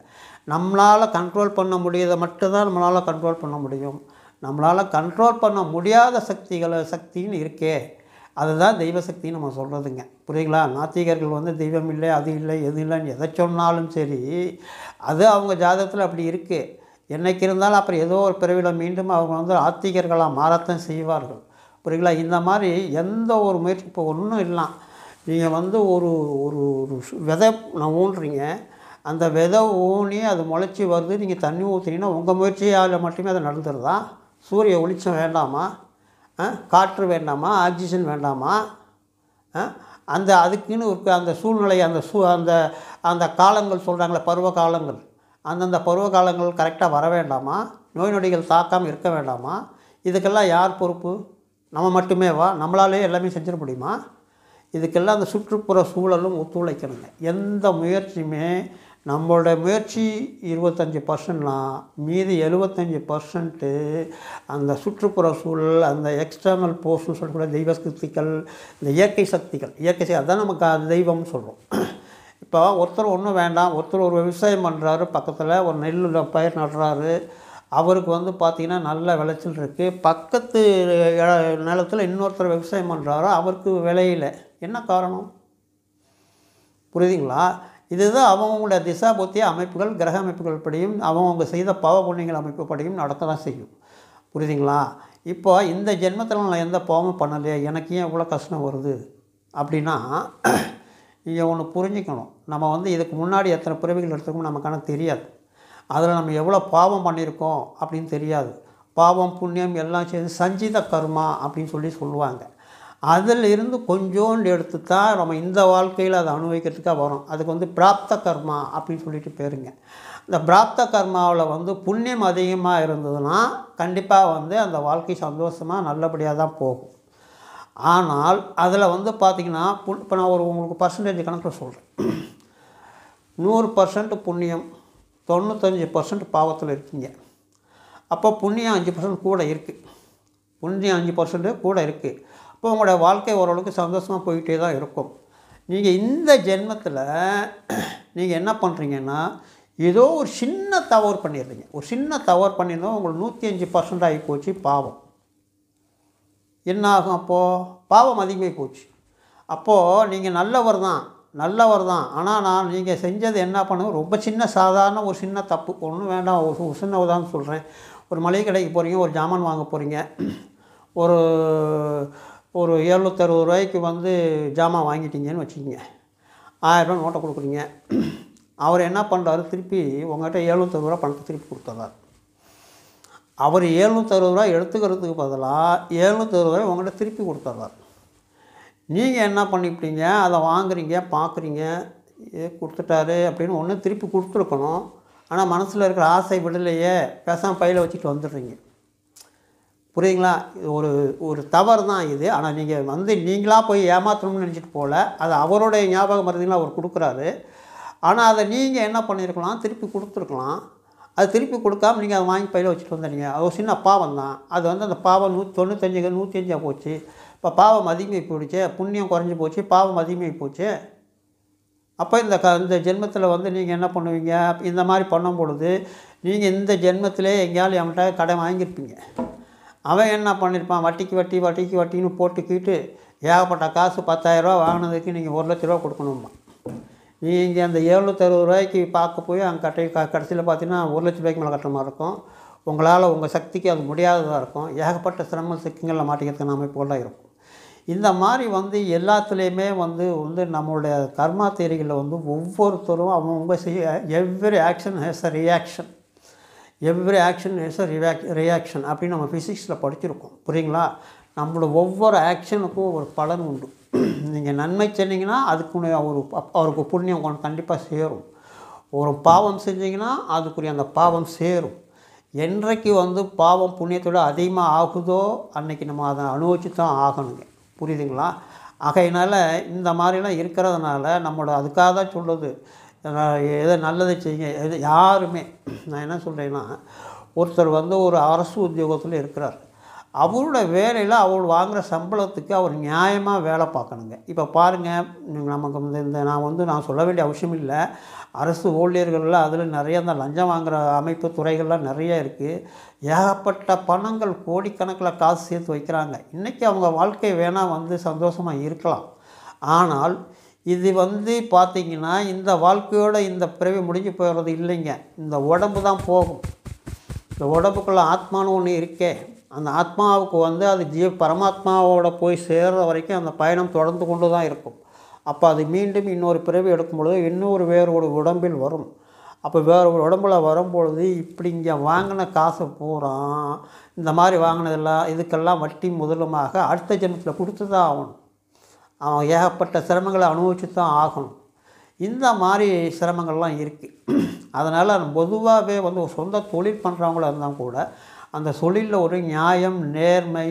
நம்மளால் கண்ட்ரோல் பண்ண முடியதை மட்டும்தான் நம்மளால் கண்ட்ரோல் பண்ண முடியும் நம்மளால் கண்ட்ரோல் பண்ண முடியாத சக்திகளை சக்தின்னு இருக்கே அதுதான் தெய்வ சக்தின்னு நம்ம சொல்கிறதுங்க புரியுங்களா நாத்திகர்கள் வந்து தெய்வம் இல்லை அது இல்லை எது இல்லைன்னு எதை சொன்னாலும் சரி அது அவங்க ஜாதகத்தில் அப்படி இருக்குது என்றைக்கு இருந்தாலும் அப்புறம் ஏதோ ஒரு பிறவியில் மீண்டும் அவங்க வந்து ஆத்திகர்களாக மாறத்தான் செய்வார்கள் புரியுங்களா இந்த மாதிரி எந்த ஒரு முயற்சி இப்போ ஒன்றும் இல்லை நீங்கள் வந்து ஒரு ஒரு விதை நான் ஊன்றுறீங்க அந்த விதை ஊனி அது முளைச்சி வருது நீங்கள் தண்ணி ஊற்றுனீங்கன்னா உங்கள் முயற்சியால் மட்டுமே அது நடந்துருதா சூரிய ஒளிச்சம் வேண்டாமா காற்று வேண்டாமா ஆக்சிஜன் வேண்டாமா அந்த அதுக்குன்னு இருக்க அந்த சூழ்நிலை அந்த சூ அந்த அந்த காலங்கள் சொல்கிறாங்களே பருவ காலங்கள் அந்தந்த பருவ காலங்கள் கரெக்டாக வர வேண்டாமா நோய் நொடிகள் தாக்காமல் இருக்க வேண்டாமா இதுக்கெல்லாம் யார் பொறுப்பு நம்ம மட்டுமே வா நம்மளாலே எல்லாமே செஞ்சிட முடியுமா இதுக்கெல்லாம் அந்த சுற்றுப்புற சூழலும் ஒத்துழைக்கணுங்க எந்த முயற்சியுமே நம்மளோட முயற்சி இருபத்தஞ்சி பர்சன்ட்னா மீதி எழுபத்தஞ்சி பர்சன்ட்டு அந்த சுற்றுப்புற சூழல் அந்த எக்ஸ்டர்னல் போர்ஸ்னு சொல்லக்கூடிய தெய்வ சக்திகள் இந்த இயற்கை சக்திகள் இயற்கை சக்தி அதுதான் நமக்கு அது தெய்வம்னு சொல்கிறோம் இப்போ ஒருத்தர் ஒன்றும் வேண்டாம் ஒருத்தர் ஒரு விவசாயம் பண்ணுறாரு பக்கத்தில் ஒரு நெல் பயிர் நடுறாரு அவருக்கு வந்து பார்த்திங்கன்னா நல்ல விளைச்சல் இருக்குது பக்கத்து நிலத்தில் இன்னொருத்தர் விவசாயம் பண்ணுறாரோ அவருக்கு விளையில என்ன காரணம் புரியுதுங்களா இதுதான் அவங்கவுங்களுடைய திசா புத்திய அமைப்புகள் கிரக அமைப்புகள் படியும் அவங்கவுங்க செய்த பாவ புண்ணியங்கள் அமைப்பு படியும் நடத்த தான் செய்யும் புரியுதுங்களா இப்போ இந்த ஜென்மத்தில் நான் எந்த பாவமும் பண்ணலையே எனக்கு ஏன் இவ்வளோ கஷ்டம் வருது அப்படின்னா இங்கே ஒன்று புரிஞ்சுக்கணும் நம்ம வந்து இதுக்கு முன்னாடி எத்தனை பிறவிகள் எடுத்துருக்கோம் நமக்கான தெரியாது அதில் நம்ம எவ்வளோ பாவம் பண்ணியிருக்கோம் அப்படின்னு தெரியாது பாவம் புண்ணியம் எல்லாம் சேர்ந்து சஞ்சித கர்மா அப்படின்னு சொல்லி சொல்லுவாங்க அதில் இருந்து கொஞ்சோண்டு எடுத்து தான் நம்ம இந்த வாழ்க்கையில் அதை அனுபவிக்கிறதுக்காக வரும் அதுக்கு வந்து பிராப்த கர்மா அப்படின்னு சொல்லிட்டு பேருங்க இந்த பிராப்த கர்மாவில் வந்து புண்ணியம் அதிகமாக இருந்ததுன்னா கண்டிப்பாக வந்து அந்த வாழ்க்கை சந்தோஷமாக நல்லபடியாக தான் போகும் ஆனால் அதில் வந்து பார்த்திங்கன்னா புண் இப்போ நான் ஒரு உங்களுக்கு பர்சன்டேஜ் கணக்கில் சொல்கிறேன் நூறு பர்சன்ட் புண்ணியம் தொண்ணூத்தஞ்சு பர்சன்ட் பாவத்தில் இருக்கீங்க அப்போ புண்ணியம் அஞ்சு பர்சன்ட் கூட இருக்குது புண்ணியம் அஞ்சு பர்சன்ட்டு கூட இருக்குது அப்போ உங்களோட வாழ்க்கை ஓரளவுக்கு சந்தோஷமாக போயிட்டே தான் இருக்கும் நீங்கள் இந்த ஜென்மத்தில் நீங்கள் என்ன பண்ணுறீங்கன்னா ஏதோ ஒரு சின்ன தவறு பண்ணிடுறீங்க ஒரு சின்ன தவறு பண்ணியிருந்தோம் உங்களுக்கு நூற்றி அஞ்சு பர்சன்ட் ஆகி போச்சு பாவம் என்ன ஆகும் அப்போது பாவம் அதிகமாகி போச்சு அப்போது நீங்கள் நல்லவர் தான் நல்லவர் தான் ஆனால் நான் நீங்கள் செஞ்சது என்ன பண்ணுங்க ரொம்ப சின்ன சாதாரண ஒரு சின்ன தப்பு ஒன்றும் வேண்டாம் ஒரு சின்ன உதாரணம் சொல்கிறேன் ஒரு மளிகை கடைக்கு போகிறீங்க ஒரு ஜாமான் வாங்க போகிறீங்க ஒரு ஒரு எழுநூத்தறுபது ரூபாய்க்கு வந்து ஜாமான் வாங்கிட்டீங்கன்னு வச்சுக்கிங்க ஆயிரரூபா நோட்டை கொடுக்குறீங்க அவர் என்ன பண்ணுறாரு திருப்பி உங்கள்கிட்ட எழுநூத்தறுபது ரூபா பணத்தை திருப்பி கொடுத்துட்றார் அவர் எழுநூத்தறுபது ரூபா எடுத்துக்கிறதுக்கு பதிலாக எழுநூத்தறுபது ரூபாய் உங்கள்கிட்ட திருப்பி கொடுத்துட்றார் நீங்கள் என்ன பண்ணிவிட்டீங்க அதை வாங்குறீங்க பார்க்குறீங்க ஏ கொடுத்துட்டாரு அப்படின்னு ஒன்று திருப்பி கொடுத்துருக்கணும் ஆனால் மனசில் இருக்கிற ஆசை விடலையே பேசாமல் பையில் வச்சுட்டு வந்துடுறீங்க புரியுங்களா ஒரு ஒரு தவறு தான் இது ஆனால் நீங்கள் வந்து நீங்களாக போய் ஏமாற்றணும்னு நினச்சிட்டு போகல அது அவருடைய ஞாபகம் மருந்துகளை அவர் கொடுக்குறாரு ஆனால் அதை நீங்கள் என்ன பண்ணியிருக்கலாம் திருப்பி கொடுத்துருக்கலாம் அது திருப்பி கொடுக்காம நீங்கள் அதை வாங்கி பையில் வச்சுட்டு வந்துடுங்க அது ஒரு சின்ன பாவம் தான் அது வந்து அந்த பாவம் நூ தொண்ணூத்தஞ்சு நூற்றி அஞ்சாக போச்சு இப்போ பாவம் அதிகமாக போயிடுச்சு புண்ணியம் குறைஞ்சி போச்சு பாவம் அதிகமாக போச்சு அப்போ இந்த க இந்த ஜென்மத்தில் வந்து நீங்கள் என்ன பண்ணுவீங்க இந்த மாதிரி பண்ணும் பொழுது நீங்கள் இந்த ஜென்மத்திலே எங்கேயாவது என்கிட்ட கடை வாங்கியிருப்பீங்க அவன் என்ன பண்ணியிருப்பான் வட்டிக்கு வட்டி வட்டிக்கு வட்டின்னு போட்டுக்கிட்டு ஏகப்பட்ட காசு பத்தாயிரரூவா வாங்கினதுக்கு நீங்கள் ஒரு லட்ச ரூபா கொடுக்கணும்மா நீங்கள் அந்த ஏழ்நூற்றறுபது ரூபாய்க்கு பார்க்க போய் அங்கே க கடைசியில் பார்த்தீங்கன்னா ஒரு லட்ச ரூபாய்க்கு மேலே கட்டுற மாதிரி இருக்கும் உங்களால் உங்கள் சக்திக்கு அது முடியாததாக இருக்கும் ஏகப்பட்ட சிரம சிக்கங்களில் மாட்டிக்கிறதுக்கு அமைப்புகளாக இருக்கும் இந்த மாதிரி வந்து எல்லாத்துலேயுமே வந்து வந்து நம்மளுடைய கர்மா தேரிகளில் வந்து ஒவ்வொருத்தரும் அவங்கவுங்க செய்ய every action has a reaction every action is a reac reaction அப்படின்னு நம்ம ஃபிசிக்ஸில் படிச்சிருக்கோம் புரியுங்களா நம்மளோட ஒவ்வொரு ஆக்ஷனுக்கும் ஒரு பலன் உண்டு நீங்கள் நன்மை செஞ்சீங்கன்னா அதுக்குரிய ஒரு அவருக்கு புண்ணியம் கொண்டு கண்டிப்பாக சேரும் ஒரு பாவம் செஞ்சிங்கன்னா அதுக்குரிய அந்த பாவம் சேரும் என்றைக்கு வந்து பாவம் புண்ணியத்தோடு அதிகமாக ஆகுதோ அன்றைக்கி நம்ம அதை அனுபவிச்சு தான் ஆகணுங்க புரியுதுங்களா ஆகையினால் இந்த மாதிரிலாம் இருக்கிறதுனால நம்மளோட அதுக்காக தான் சொல்லுது எதை நல்லதை செய்யுங்க எது யாருமே நான் என்ன சொல்கிறேன்னா ஒருத்தர் வந்து ஒரு அரசு உத்தியோகத்தில் இருக்கிறார் அவரோட வேலையில் அவர் வாங்குகிற சம்பளத்துக்கு அவர் நியாயமாக வேலை பார்க்கணுங்க இப்போ பாருங்கள் நமக்கு வந்து இந்த நான் வந்து நான் சொல்ல வேண்டிய அவசியம் இல்லை அரசு ஊழியர்கள்லாம் அதில் நிறைய இந்த லஞ்சம் வாங்குகிற அமைப்பு துறைகள்லாம் நிறைய இருக்குது ஏகப்பட்ட பணங்கள் கோடிக்கணக்கில் காசு சேர்த்து வைக்கிறாங்க இன்றைக்கி அவங்க வாழ்க்கை வேணால் வந்து சந்தோஷமாக இருக்கலாம் ஆனால் இது வந்து பார்த்திங்கன்னா இந்த வாழ்க்கையோட இந்த பிறவி முடிஞ்சு போகிறது இல்லைங்க இந்த உடம்பு தான் போகும் இந்த உடம்புக்குள்ளே ஆத்மானு ஒன்று இருக்கே அந்த ஆத்மாவுக்கு வந்து அது ஜீவ பரமாத்மாவோட போய் சேர்கிற வரைக்கும் அந்த பயணம் தொடர்ந்து கொண்டு தான் இருக்கும் அப்போ அது மீண்டும் இன்னொரு பிறவி எடுக்கும் பொழுது இன்னொரு வேறு ஒரு உடம்பில் வரும் அப்போ வேறு ஒரு உடம்புல வரும்பொழுது இப்படி இங்கே வாங்கின காசு பூரா இந்த மாதிரி வாங்கினதெல்லாம் இதுக்கெல்லாம் வட்டி முதலுமாக அடுத்த ஜென்மத்தில் கொடுத்து தான் ஆகணும் அவன் ஏகப்பட்ட சிரமங்களை அனுபவிச்சு தான் ஆகணும் இந்த மாதிரி சிரமங்கள்லாம் இருக்குது அதனால் பொதுவாகவே வந்து ஒரு சொந்த தொழில் பண்ணுறவங்களா இருந்தால் கூட அந்த தொழிலில் ஒரு நியாயம் நேர்மை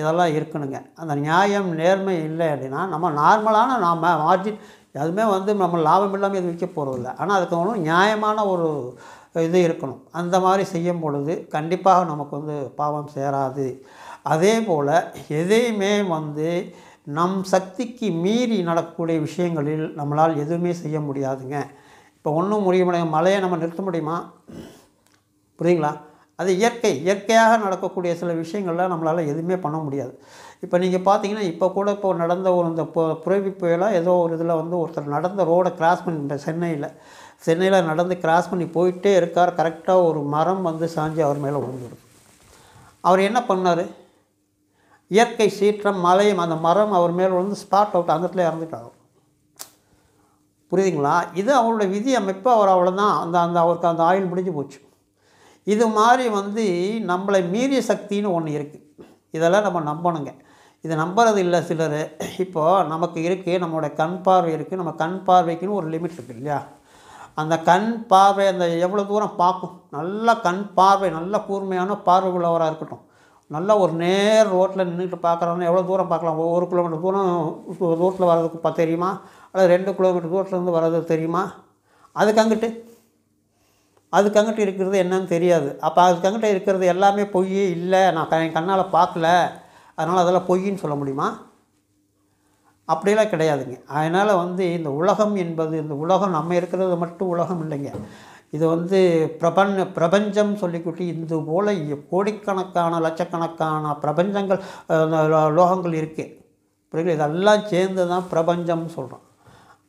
இதெல்லாம் இருக்கணுங்க அந்த நியாயம் நேர்மை இல்லை அப்படின்னா நம்ம நார்மலான நாம் மார்ஜின் எதுவுமே வந்து நம்ம லாபம் இல்லாமல் எதுவும் விற்க போகிறதில்ல ஆனால் அதுக்கு ஒன்றும் நியாயமான ஒரு இது இருக்கணும் அந்த மாதிரி செய்யும் பொழுது கண்டிப்பாக நமக்கு வந்து பாவம் சேராது அதே போல் எதையுமே வந்து நம் சக்திக்கு மீறி நடக்கக்கூடிய விஷயங்களில் நம்மளால் எதுவுமே செய்ய முடியாதுங்க இப்போ ஒன்றும் முடிய முடியாது மழையை நம்ம நிறுத்த முடியுமா புரியுங்களா அது இயற்கை இயற்கையாக நடக்கக்கூடிய சில விஷயங்களில் நம்மளால் எதுவுமே பண்ண முடியாது இப்போ நீங்கள் பார்த்தீங்கன்னா இப்போ கூட இப்போ நடந்த ஒரு இந்த புரவி புயலாக ஏதோ ஒரு இதில் வந்து ஒருத்தர் நடந்த ரோடை கிராஸ் பண்ணி சென்னையில் சென்னையில் நடந்து கிராஸ் பண்ணி போயிட்டே இருக்கார் கரெக்டாக ஒரு மரம் வந்து சாஞ்சி அவர் மேலே விழுந்துடும் அவர் என்ன பண்ணார் இயற்கை சீற்றம் மலையும் அந்த மரம் அவர் மேல் வந்து ஸ்பாட் அவுட் அந்த இடத்துல இறந்துட்டார் புரியுதுங்களா இது அவரோட விதி அமைப்பு அவர் அவ்வளோதான் அந்த அந்த அவருக்கு அந்த ஆயுள் முடிஞ்சு போச்சு இது மாதிரி வந்து நம்மளை மீறிய சக்தின்னு ஒன்று இருக்குது இதெல்லாம் நம்ம நம்பணுங்க இது நம்புறது இல்லை சிலர் இப்போது நமக்கு இருக்குது நம்மளோட கண் பார்வை இருக்குது நம்ம கண் பார்வைக்குன்னு ஒரு லிமிட் இருக்குது இல்லையா அந்த கண் பார்வை அந்த எவ்வளோ தூரம் பார்க்கும் நல்ல கண் பார்வை நல்ல கூர்மையான பார்வை உள்ளவராக இருக்கட்டும் நல்லா ஒரு நேர் ரோட்டில் நின்றுட்டு பார்க்குறவங்க எவ்வளோ தூரம் பார்க்கலாம் ஒரு கிலோமீட்டர் தூரம் ரோட்டில் வர்றதுக்கு பார்த்து தெரியுமா அல்லது ரெண்டு கிலோமீட்டர் தூரத்துலேருந்து வர்றது தெரியுமா அதுக்கு அங்கிட்டு அதுக்கு அங்கிட்டு இருக்கிறது என்னன்னு தெரியாது அப்போ அதுக்கு அங்கிட்ட இருக்கிறது எல்லாமே பொய் இல்லை நான் என் கண்ணால் பார்க்கல அதனால் அதெல்லாம் பொய்ன்னு சொல்ல முடியுமா அப்படிலாம் கிடையாதுங்க அதனால் வந்து இந்த உலகம் என்பது இந்த உலகம் நம்ம இருக்கிறது மட்டும் உலகம் இல்லைங்க இது வந்து பிரபஞ்ச பிரபஞ்சம் சொல்லிக்கிட்டு இது போல் கோடிக்கணக்கான லட்சக்கணக்கான பிரபஞ்சங்கள் லோகங்கள் இருக்குது புரியுது இதெல்லாம் சேர்ந்து தான் பிரபஞ்சம்னு சொல்கிறோம்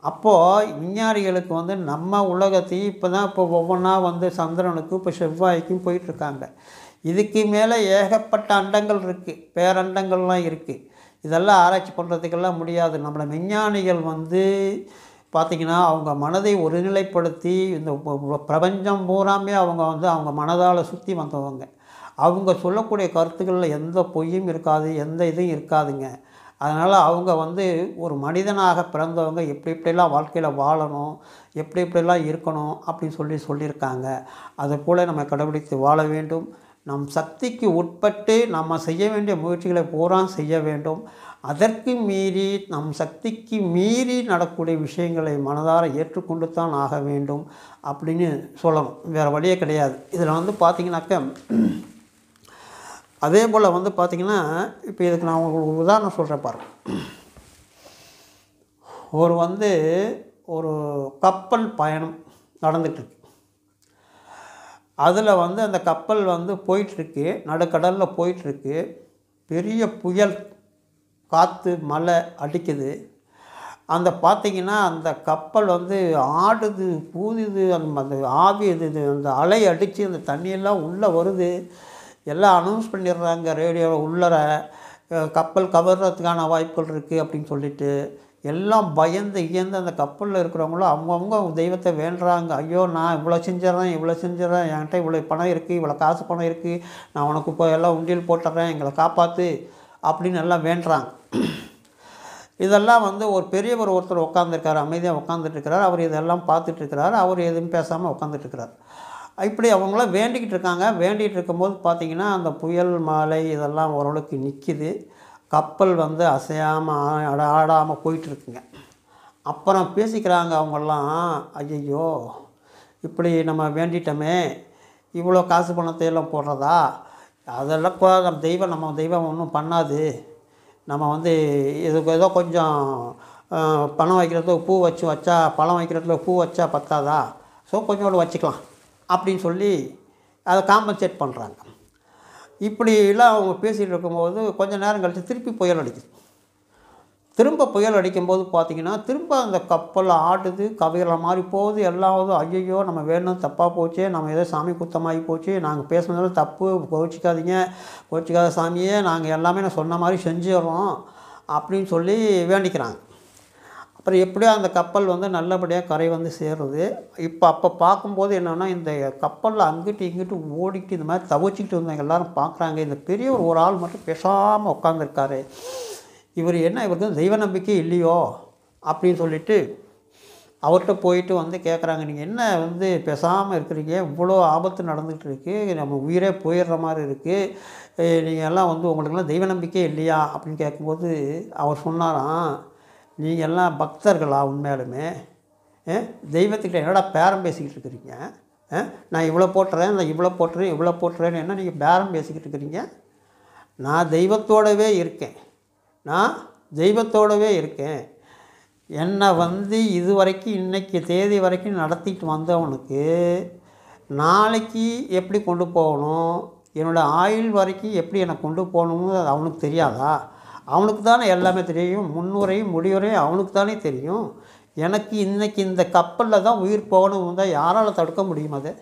அப்போது விஞ்ஞானிகளுக்கு வந்து நம்ம உலகத்தையும் இப்போ தான் இப்போ ஒவ்வொன்றா வந்து சந்திரனுக்கும் இப்போ செவ்வாய்க்கும் போயிட்டுருக்காங்க இதுக்கு மேலே ஏகப்பட்ட அண்டங்கள் இருக்குது பேரண்டங்கள்லாம் இருக்குது இதெல்லாம் ஆராய்ச்சி பண்ணுறதுக்கெல்லாம் முடியாது நம்மளை விஞ்ஞானிகள் வந்து பார்த்திங்கன்னா அவங்க மனதை ஒருநிலைப்படுத்தி இந்த பிரபஞ்சம் பூராமே அவங்க வந்து அவங்க மனதால் சுற்றி வந்தவங்க அவங்க சொல்லக்கூடிய கருத்துக்களில் எந்த பொய்யும் இருக்காது எந்த இதுவும் இருக்காதுங்க அதனால் அவங்க வந்து ஒரு மனிதனாக பிறந்தவங்க எப்படி இப்படிலாம் வாழ்க்கையில் வாழணும் எப்படி இப்படிலாம் இருக்கணும் அப்படின்னு சொல்லி சொல்லியிருக்காங்க அதை போல் நம்ம கடைபிடித்து வாழ வேண்டும் நம் சக்திக்கு உட்பட்டு நம்ம செய்ய வேண்டிய முயற்சிகளை பூரா செய்ய வேண்டும் அதற்கு மீறி நம் சக்திக்கு மீறி நடக்கூடிய விஷயங்களை மனதார ஏற்றுக்கொண்டு தான் ஆக வேண்டும் அப்படின்னு சொல்லணும் வேறு வழியே கிடையாது இதில் வந்து பார்த்திங்கனாக்க அதே போல் வந்து பார்த்திங்கன்னா இப்போ இதுக்கு நான் உங்களுக்கு உதாரணம் சொல்கிறேன் பாருங்க ஒரு வந்து ஒரு கப்பல் பயணம் நடந்துகிட்ருக்கு அதில் வந்து அந்த கப்பல் வந்து போயிட்டுருக்கு நடுக்கடலில் போயிட்டுருக்கு பெரிய புயல் காற்று மழை அடிக்குது அந்த பார்த்திங்கன்னா அந்த கப்பல் வந்து ஆடுது பூதுது அந்த அந்த ஆவி இது அந்த அலை அடித்து அந்த தண்ணியெல்லாம் உள்ளே வருது எல்லாம் அனௌன்ஸ் பண்ணிடுறாங்க ரேடியோவில் உள்ளர கப்பல் கவர்றதுக்கான வாய்ப்புகள் இருக்குது அப்படின்னு சொல்லிட்டு எல்லாம் பயந்து இயந்து அந்த கப்பலில் இருக்கிறவங்களும் அவங்கவுங்க தெய்வத்தை வேண்டுறாங்க ஐயோ நான் இவ்வளோ செஞ்சிட்றேன் இவ்வளோ செஞ்சிட்றேன் என்கிட்ட இவ்வளோ பணம் இருக்குது இவ்வளோ காசு பணம் இருக்குது நான் உனக்கு இப்போ எல்லாம் உண்டியல் போட்டுறேன் எங்களை காப்பாற்று அப்படின்னு எல்லாம் வேண்டுறாங்க இதெல்லாம் வந்து ஒரு பெரியவர் ஒருத்தர் உட்காந்துருக்கார் அமைதியாக உட்காந்துட்டுருக்கிறார் அவர் இதெல்லாம் பார்த்துட்ருக்கிறார் அவர் எதுவும் பேசாமல் உட்காந்துட்டுருக்கிறார் இப்படி அவங்களாம் வேண்டிக்கிட்டு இருக்காங்க வேண்டிகிட்டு இருக்கும்போது பார்த்திங்கன்னா அந்த புயல் மாலை இதெல்லாம் ஓரளவுக்கு நிற்கிது கப்பல் வந்து அசையாமல் ஆடாமல் போயிட்டுருக்குங்க அப்புறம் பேசிக்கிறாங்க அவங்கெல்லாம் ஐயையோ இப்படி நம்ம வேண்டிட்டோமே இவ்வளோ காசு பணத்தை எல்லாம் போடுறதா அதெல்லாம் கோ நம்ம தெய்வம் நம்ம தெய்வம் ஒன்றும் பண்ணாது நம்ம வந்து இதுக்கு ஏதோ கொஞ்சம் பணம் வைக்கிறதுக்கு பூ வச்சு வச்சா பழம் வைக்கிறதுல பூ வச்சா பத்தாதா ஸோ கொஞ்சோடு வச்சுக்கலாம் அப்படின்னு சொல்லி அதை காம்பன்சேட் பண்ணுறாங்க இப்படிலாம் அவங்க பேசிகிட்டு இருக்கும்போது கொஞ்சம் நேரம் கழித்து திருப்பி புயல் அடிக்குது திரும்ப புயல் அடிக்கும்போது பார்த்திங்கன்னா திரும்ப அந்த கப்பல் ஆடுது கவிகள மாதிரி போகுது எல்லாவது ஐயையோ நம்ம வேணும் தப்பாக போச்சு நம்ம ஏதோ சாமி குத்தமாகி போச்சு நாங்கள் பேசுனதில் தப்பு கோச்சிக்காதீங்க கோச்சிக்காத சாமியே நாங்கள் எல்லாமே நான் சொன்ன மாதிரி செஞ்சிடறோம் அப்படின்னு சொல்லி வேண்டிக்கிறாங்க அப்புறம் எப்படியோ அந்த கப்பல் வந்து நல்லபடியாக கரை வந்து சேருது இப்போ அப்போ பார்க்கும்போது என்னென்னா இந்த கப்பலில் அங்கிட்டு இங்கிட்டு ஓடிக்கிட்டு இந்த மாதிரி தவிச்சிக்கிட்டு இருந்தவங்க எல்லோரும் பார்க்குறாங்க இந்த பெரிய ஒரு ஆள் மட்டும் பேசாமல் உட்காந்துருக்காரு இவர் என்ன இவருக்கு தெய்வ நம்பிக்கை இல்லையோ அப்படின்னு சொல்லிட்டு அவர்கிட்ட போயிட்டு வந்து கேட்குறாங்க நீங்கள் என்ன வந்து பேசாமல் இருக்கிறீங்க இவ்வளோ ஆபத்து நடந்துகிட்டு இருக்குது நம்ம உயிரே போயிடுற மாதிரி இருக்குது நீங்கள் எல்லாம் வந்து உங்களுக்கெல்லாம் தெய்வ நம்பிக்கை இல்லையா அப்படின்னு கேட்கும்போது அவர் சொன்னாராம் நீங்கள் எல்லாம் பக்தர்களா உண்மையாலுமே தெய்வத்துக்கிட்ட என்னடா பேரம் பேசிக்கிட்டு இருக்கிறீங்க நான் இவ்வளோ போட்டுறேன் நான் இவ்வளோ போட்டுறேன் இவ்வளோ போட்டுறேன்னு என்ன நீங்கள் பேரம் பேசிக்கிட்டு இருக்கிறீங்க நான் தெய்வத்தோடவே இருக்கேன் நான் தெய்வத்தோடவே இருக்கேன் என்னை வந்து இது வரைக்கும் இன்றைக்கி தேதி வரைக்கும் நடத்திட்டு வந்தவனுக்கு நாளைக்கு எப்படி கொண்டு போகணும் என்னோடய ஆயுள் வரைக்கும் எப்படி என்னை கொண்டு போகணும்னு அவனுக்கு தெரியாதா அவனுக்கு தானே எல்லாமே தெரியும் முன்னுரையும் முடிவுரையும் அவனுக்கு தானே தெரியும் எனக்கு இன்றைக்கி இந்த கப்பலில் தான் உயிர் போகணும் தான் யாரால் தடுக்க முடியும் அதை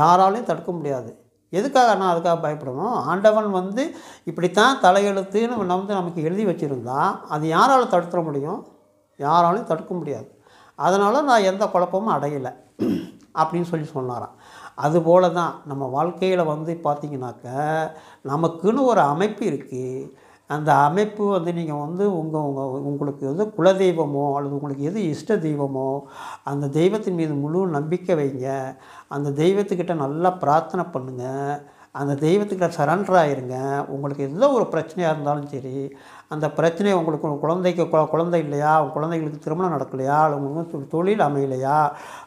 யாராலையும் தடுக்க முடியாது எதுக்காக நான் அதுக்காக பயப்படணும் ஆண்டவன் வந்து இப்படித்தான் தலையெழுத்துன்னு வந்து நமக்கு எழுதி வச்சுருந்தா அது யாரால் தடுத்துட முடியும் யாராலையும் தடுக்க முடியாது அதனால் நான் எந்த குழப்பமும் அடையலை அப்படின்னு சொல்லி சொன்னாராம் அதுபோல தான் நம்ம வாழ்க்கையில் வந்து பார்த்திங்கனாக்க நமக்குன்னு ஒரு அமைப்பு இருக்குது அந்த அமைப்பு வந்து நீங்கள் வந்து உங்கள் உங்கள் உங்களுக்கு வந்து குலதெய்வமோ அல்லது உங்களுக்கு எது இஷ்ட தெய்வமோ அந்த தெய்வத்தின் மீது முழு நம்பிக்கை வைங்க அந்த தெய்வத்துக்கிட்ட நல்லா பிரார்த்தனை பண்ணுங்கள் அந்த தெய்வத்துக்கிட்ட சரண்டர் ஆயிருங்க உங்களுக்கு எந்த ஒரு பிரச்சனையாக இருந்தாலும் சரி அந்த பிரச்சனை உங்களுக்கு குழந்தைக்கு குழந்தை இல்லையா குழந்தைங்களுக்கு திருமணம் நடக்கலையா அல்லது உங்களுக்கு தொழில் அமையலையா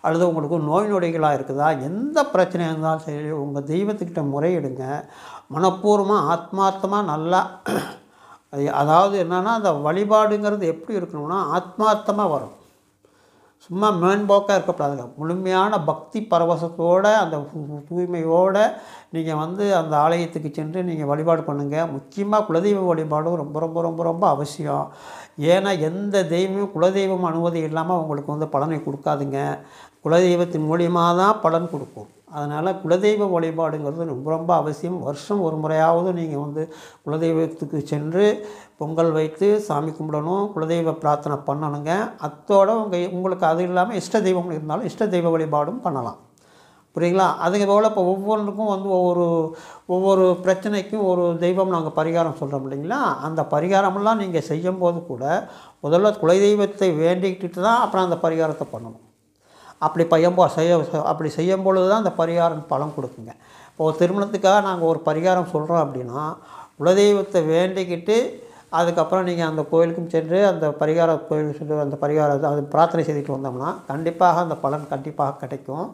அல்லது உங்களுக்கு நோய் நொடிகளாக இருக்குதா எந்த பிரச்சனையாக இருந்தாலும் சரி உங்கள் தெய்வத்துக்கிட்ட முறையிடுங்க மனப்பூர்வமாக ஆத்மார்த்தமாக நல்லா அது அதாவது என்னென்னா அந்த வழிபாடுங்கிறது எப்படி இருக்கணும்னா ஆத்மார்த்தமாக வரும் சும்மா மேன்போக்காக இருக்கக்கூடாதுங்க முழுமையான பக்தி பரவசத்தோடு அந்த தூய்மையோடு நீங்கள் வந்து அந்த ஆலயத்துக்கு சென்று நீங்கள் வழிபாடு பண்ணுங்கள் முக்கியமாக குலதெய்வ வழிபாடும் ரொம்ப ரொம்ப ரொம்ப ரொம்ப அவசியம் ஏன்னா எந்த தெய்வமும் குலதெய்வம் அனுமதி இல்லாமல் உங்களுக்கு வந்து பலனை கொடுக்காதுங்க குலதெய்வத்தின் மூலியமாக தான் பலன் கொடுக்கும் அதனால் குலதெய்வ வழிபாடுங்கிறது ரொம்ப ரொம்ப அவசியம் வருஷம் ஒரு முறையாவது நீங்கள் வந்து குலதெய்வத்துக்கு சென்று பொங்கல் வைத்து சாமி கும்பிடணும் குலதெய்வ பிரார்த்தனை பண்ணணுங்க அத்தோடு உங்கள் உங்களுக்கு அது இல்லாமல் இஷ்ட தெய்வம் இருந்தாலும் இஷ்ட தெய்வ வழிபாடும் பண்ணலாம் புரியுங்களா அதுக்கு போல் இப்போ ஒவ்வொன்றுக்கும் வந்து ஒவ்வொரு ஒவ்வொரு பிரச்சனைக்கும் ஒரு தெய்வம் நாங்கள் பரிகாரம் சொல்கிறோம் இல்லைங்களா அந்த பரிகாரமெல்லாம் நீங்கள் செய்யும்போது கூட முதல்ல குலதெய்வத்தை வேண்டிக்கிட்டு தான் அப்புறம் அந்த பரிகாரத்தை பண்ணணும் அப்படி பையம்போ செய்ய அப்படி செய்யும் பொழுது தான் அந்த பரிகாரம் பலன் கொடுக்குங்க இப்போது திருமணத்துக்காக நாங்கள் ஒரு பரிகாரம் சொல்கிறோம் அப்படின்னா குலதெய்வத்தை வேண்டிக்கிட்டு அதுக்கப்புறம் நீங்கள் அந்த கோயிலுக்கும் சென்று அந்த பரிகார கோயிலுக்கு சென்று அந்த பரிகார அது பிரார்த்தனை செய்துட்டு வந்தோம்னா கண்டிப்பாக அந்த பலன் கண்டிப்பாக கிடைக்கும்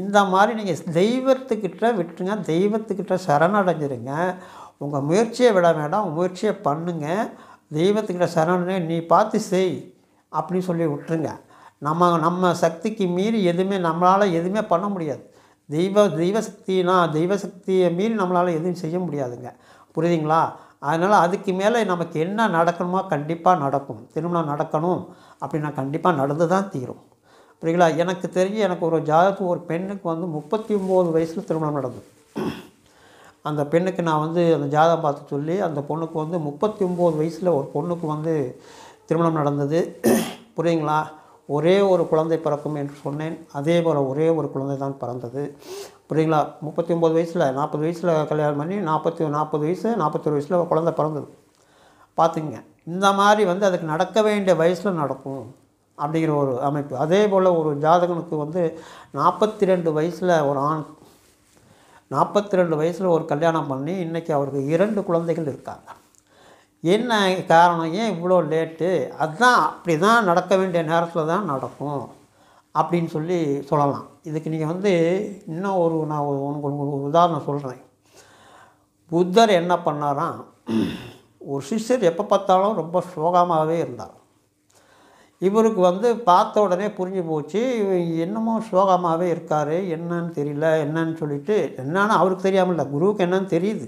இந்த மாதிரி நீங்கள் தெய்வத்துக்கிட்ட விட்டுருங்க தெய்வத்துக்கிட்ட சரணடைஞ்சிருங்க உங்கள் முயற்சியை விட வேண்டாம் உங்கள் முயற்சியை பண்ணுங்கள் தெய்வத்துக்கிட்ட சரணடைய நீ பார்த்து செய் அப்படின்னு சொல்லி விட்டுருங்க நம்ம நம்ம சக்திக்கு மீறி எதுவுமே நம்மளால் எதுவுமே பண்ண முடியாது தெய்வ தெய்வசக்தினா தெய்வசக்தியை மீறி நம்மளால் எதுவும் செய்ய முடியாதுங்க புரியுதுங்களா அதனால் அதுக்கு மேலே நமக்கு என்ன நடக்கணுமோ கண்டிப்பாக நடக்கும் திருமணம் நடக்கணும் அப்படின்னா கண்டிப்பாக நடந்து தான் தீரும் புரியுங்களா எனக்கு தெரிஞ்சு எனக்கு ஒரு ஜாதகத்துக்கு ஒரு பெண்ணுக்கு வந்து முப்பத்தி ஒம்பது வயசில் திருமணம் நடந்தது அந்த பெண்ணுக்கு நான் வந்து அந்த ஜாதகம் பார்த்து சொல்லி அந்த பொண்ணுக்கு வந்து முப்பத்தி ஒம்பது வயசில் ஒரு பொண்ணுக்கு வந்து திருமணம் நடந்தது புரியுங்களா ஒரே ஒரு குழந்தை பிறக்கும் என்று சொன்னேன் அதே போல் ஒரே ஒரு குழந்தை தான் பிறந்தது புரியுங்களா முப்பத்தி ஒம்பது வயசில் நாற்பது வயசில் கல்யாணம் பண்ணி நாற்பத்தி நாற்பது வயசு நாற்பத்தொரு வயசில் குழந்தை பிறந்தது பார்த்துங்க இந்த மாதிரி வந்து அதுக்கு நடக்க வேண்டிய வயசில் நடக்கும் அப்படிங்கிற ஒரு அமைப்பு அதே போல் ஒரு ஜாதகனுக்கு வந்து நாற்பத்தி ரெண்டு வயசில் ஒரு ஆண் நாற்பத்தி ரெண்டு வயசில் ஒரு கல்யாணம் பண்ணி இன்றைக்கி அவருக்கு இரண்டு குழந்தைகள் இருக்காங்க என்ன காரணம் ஏன் இவ்வளோ லேட்டு அதுதான் அப்படி தான் நடக்க வேண்டிய நேரத்தில் தான் நடக்கும் அப்படின்னு சொல்லி சொல்லலாம் இதுக்கு நீங்கள் வந்து இன்னும் ஒரு நான் ஒரு உங்களுக்கு ஒரு உதாரணம் சொல்கிறேன் புத்தர் என்ன பண்ணாராம் ஒரு சிஷ்யர் எப்போ பார்த்தாலும் ரொம்ப சோகமாகவே இருந்தார் இவருக்கு வந்து பார்த்த உடனே புரிஞ்சு போச்சு என்னமோ சோகமாகவே இருக்கார் என்னன்னு தெரியல என்னன்னு சொல்லிட்டு என்னன்னு அவருக்கு தெரியாமல் இல்லை குருவுக்கு என்னன்னு தெரியுது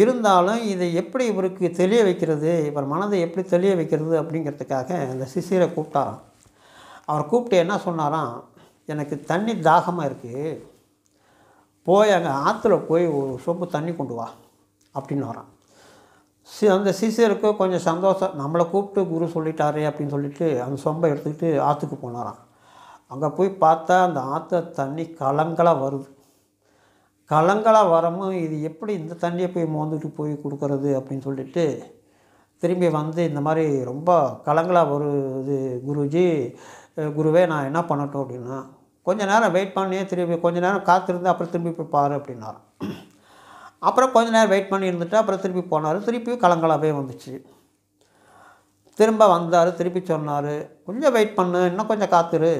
இருந்தாலும் இதை எப்படி இவருக்கு தெளிய வைக்கிறது இவர் மனதை எப்படி தெளிய வைக்கிறது அப்படிங்கிறதுக்காக அந்த சிசிரை கூப்பிட்டாராம் அவர் கூப்பிட்டு என்ன சொன்னாராம் எனக்கு தண்ணி தாகமாக இருக்குது போய் அங்கே ஆற்றுல போய் ஒரு சொப்பு தண்ணி கொண்டு வா அப்படின்னு வரான் சி அந்த சிசியருக்கு கொஞ்சம் சந்தோஷம் நம்மளை கூப்பிட்டு குரு சொல்லிட்டாரு அப்படின்னு சொல்லிட்டு அந்த சொம்பை எடுத்துக்கிட்டு ஆற்றுக்கு போனாராம் அங்கே போய் பார்த்தா அந்த ஆற்று தண்ணி கலங்கலாக வருது கலங்களாக வரமும் இது எப்படி இந்த தண்ணியை போய் மோந்துட்டு போய் கொடுக்குறது அப்படின்னு சொல்லிட்டு திரும்பி வந்து இந்த மாதிரி ரொம்ப கலங்களாக வருது குருஜி குருவே நான் என்ன பண்ணட்டும் அப்படின்னா கொஞ்ச நேரம் வெயிட் பண்ணியே திரும்பி கொஞ்ச நேரம் காத்திருந்து அப்புறம் திரும்பி போய் பாரு அப்படின்னார் அப்புறம் கொஞ்ச நேரம் வெயிட் பண்ணி இருந்துட்டு அப்புறம் திரும்பி போனார் திருப்பியும் கலங்களாகவே வந்துச்சு திரும்ப வந்தார் திருப்பி சொன்னார் கொஞ்சம் வெயிட் பண்ணு இன்னும் கொஞ்சம் காத்துரு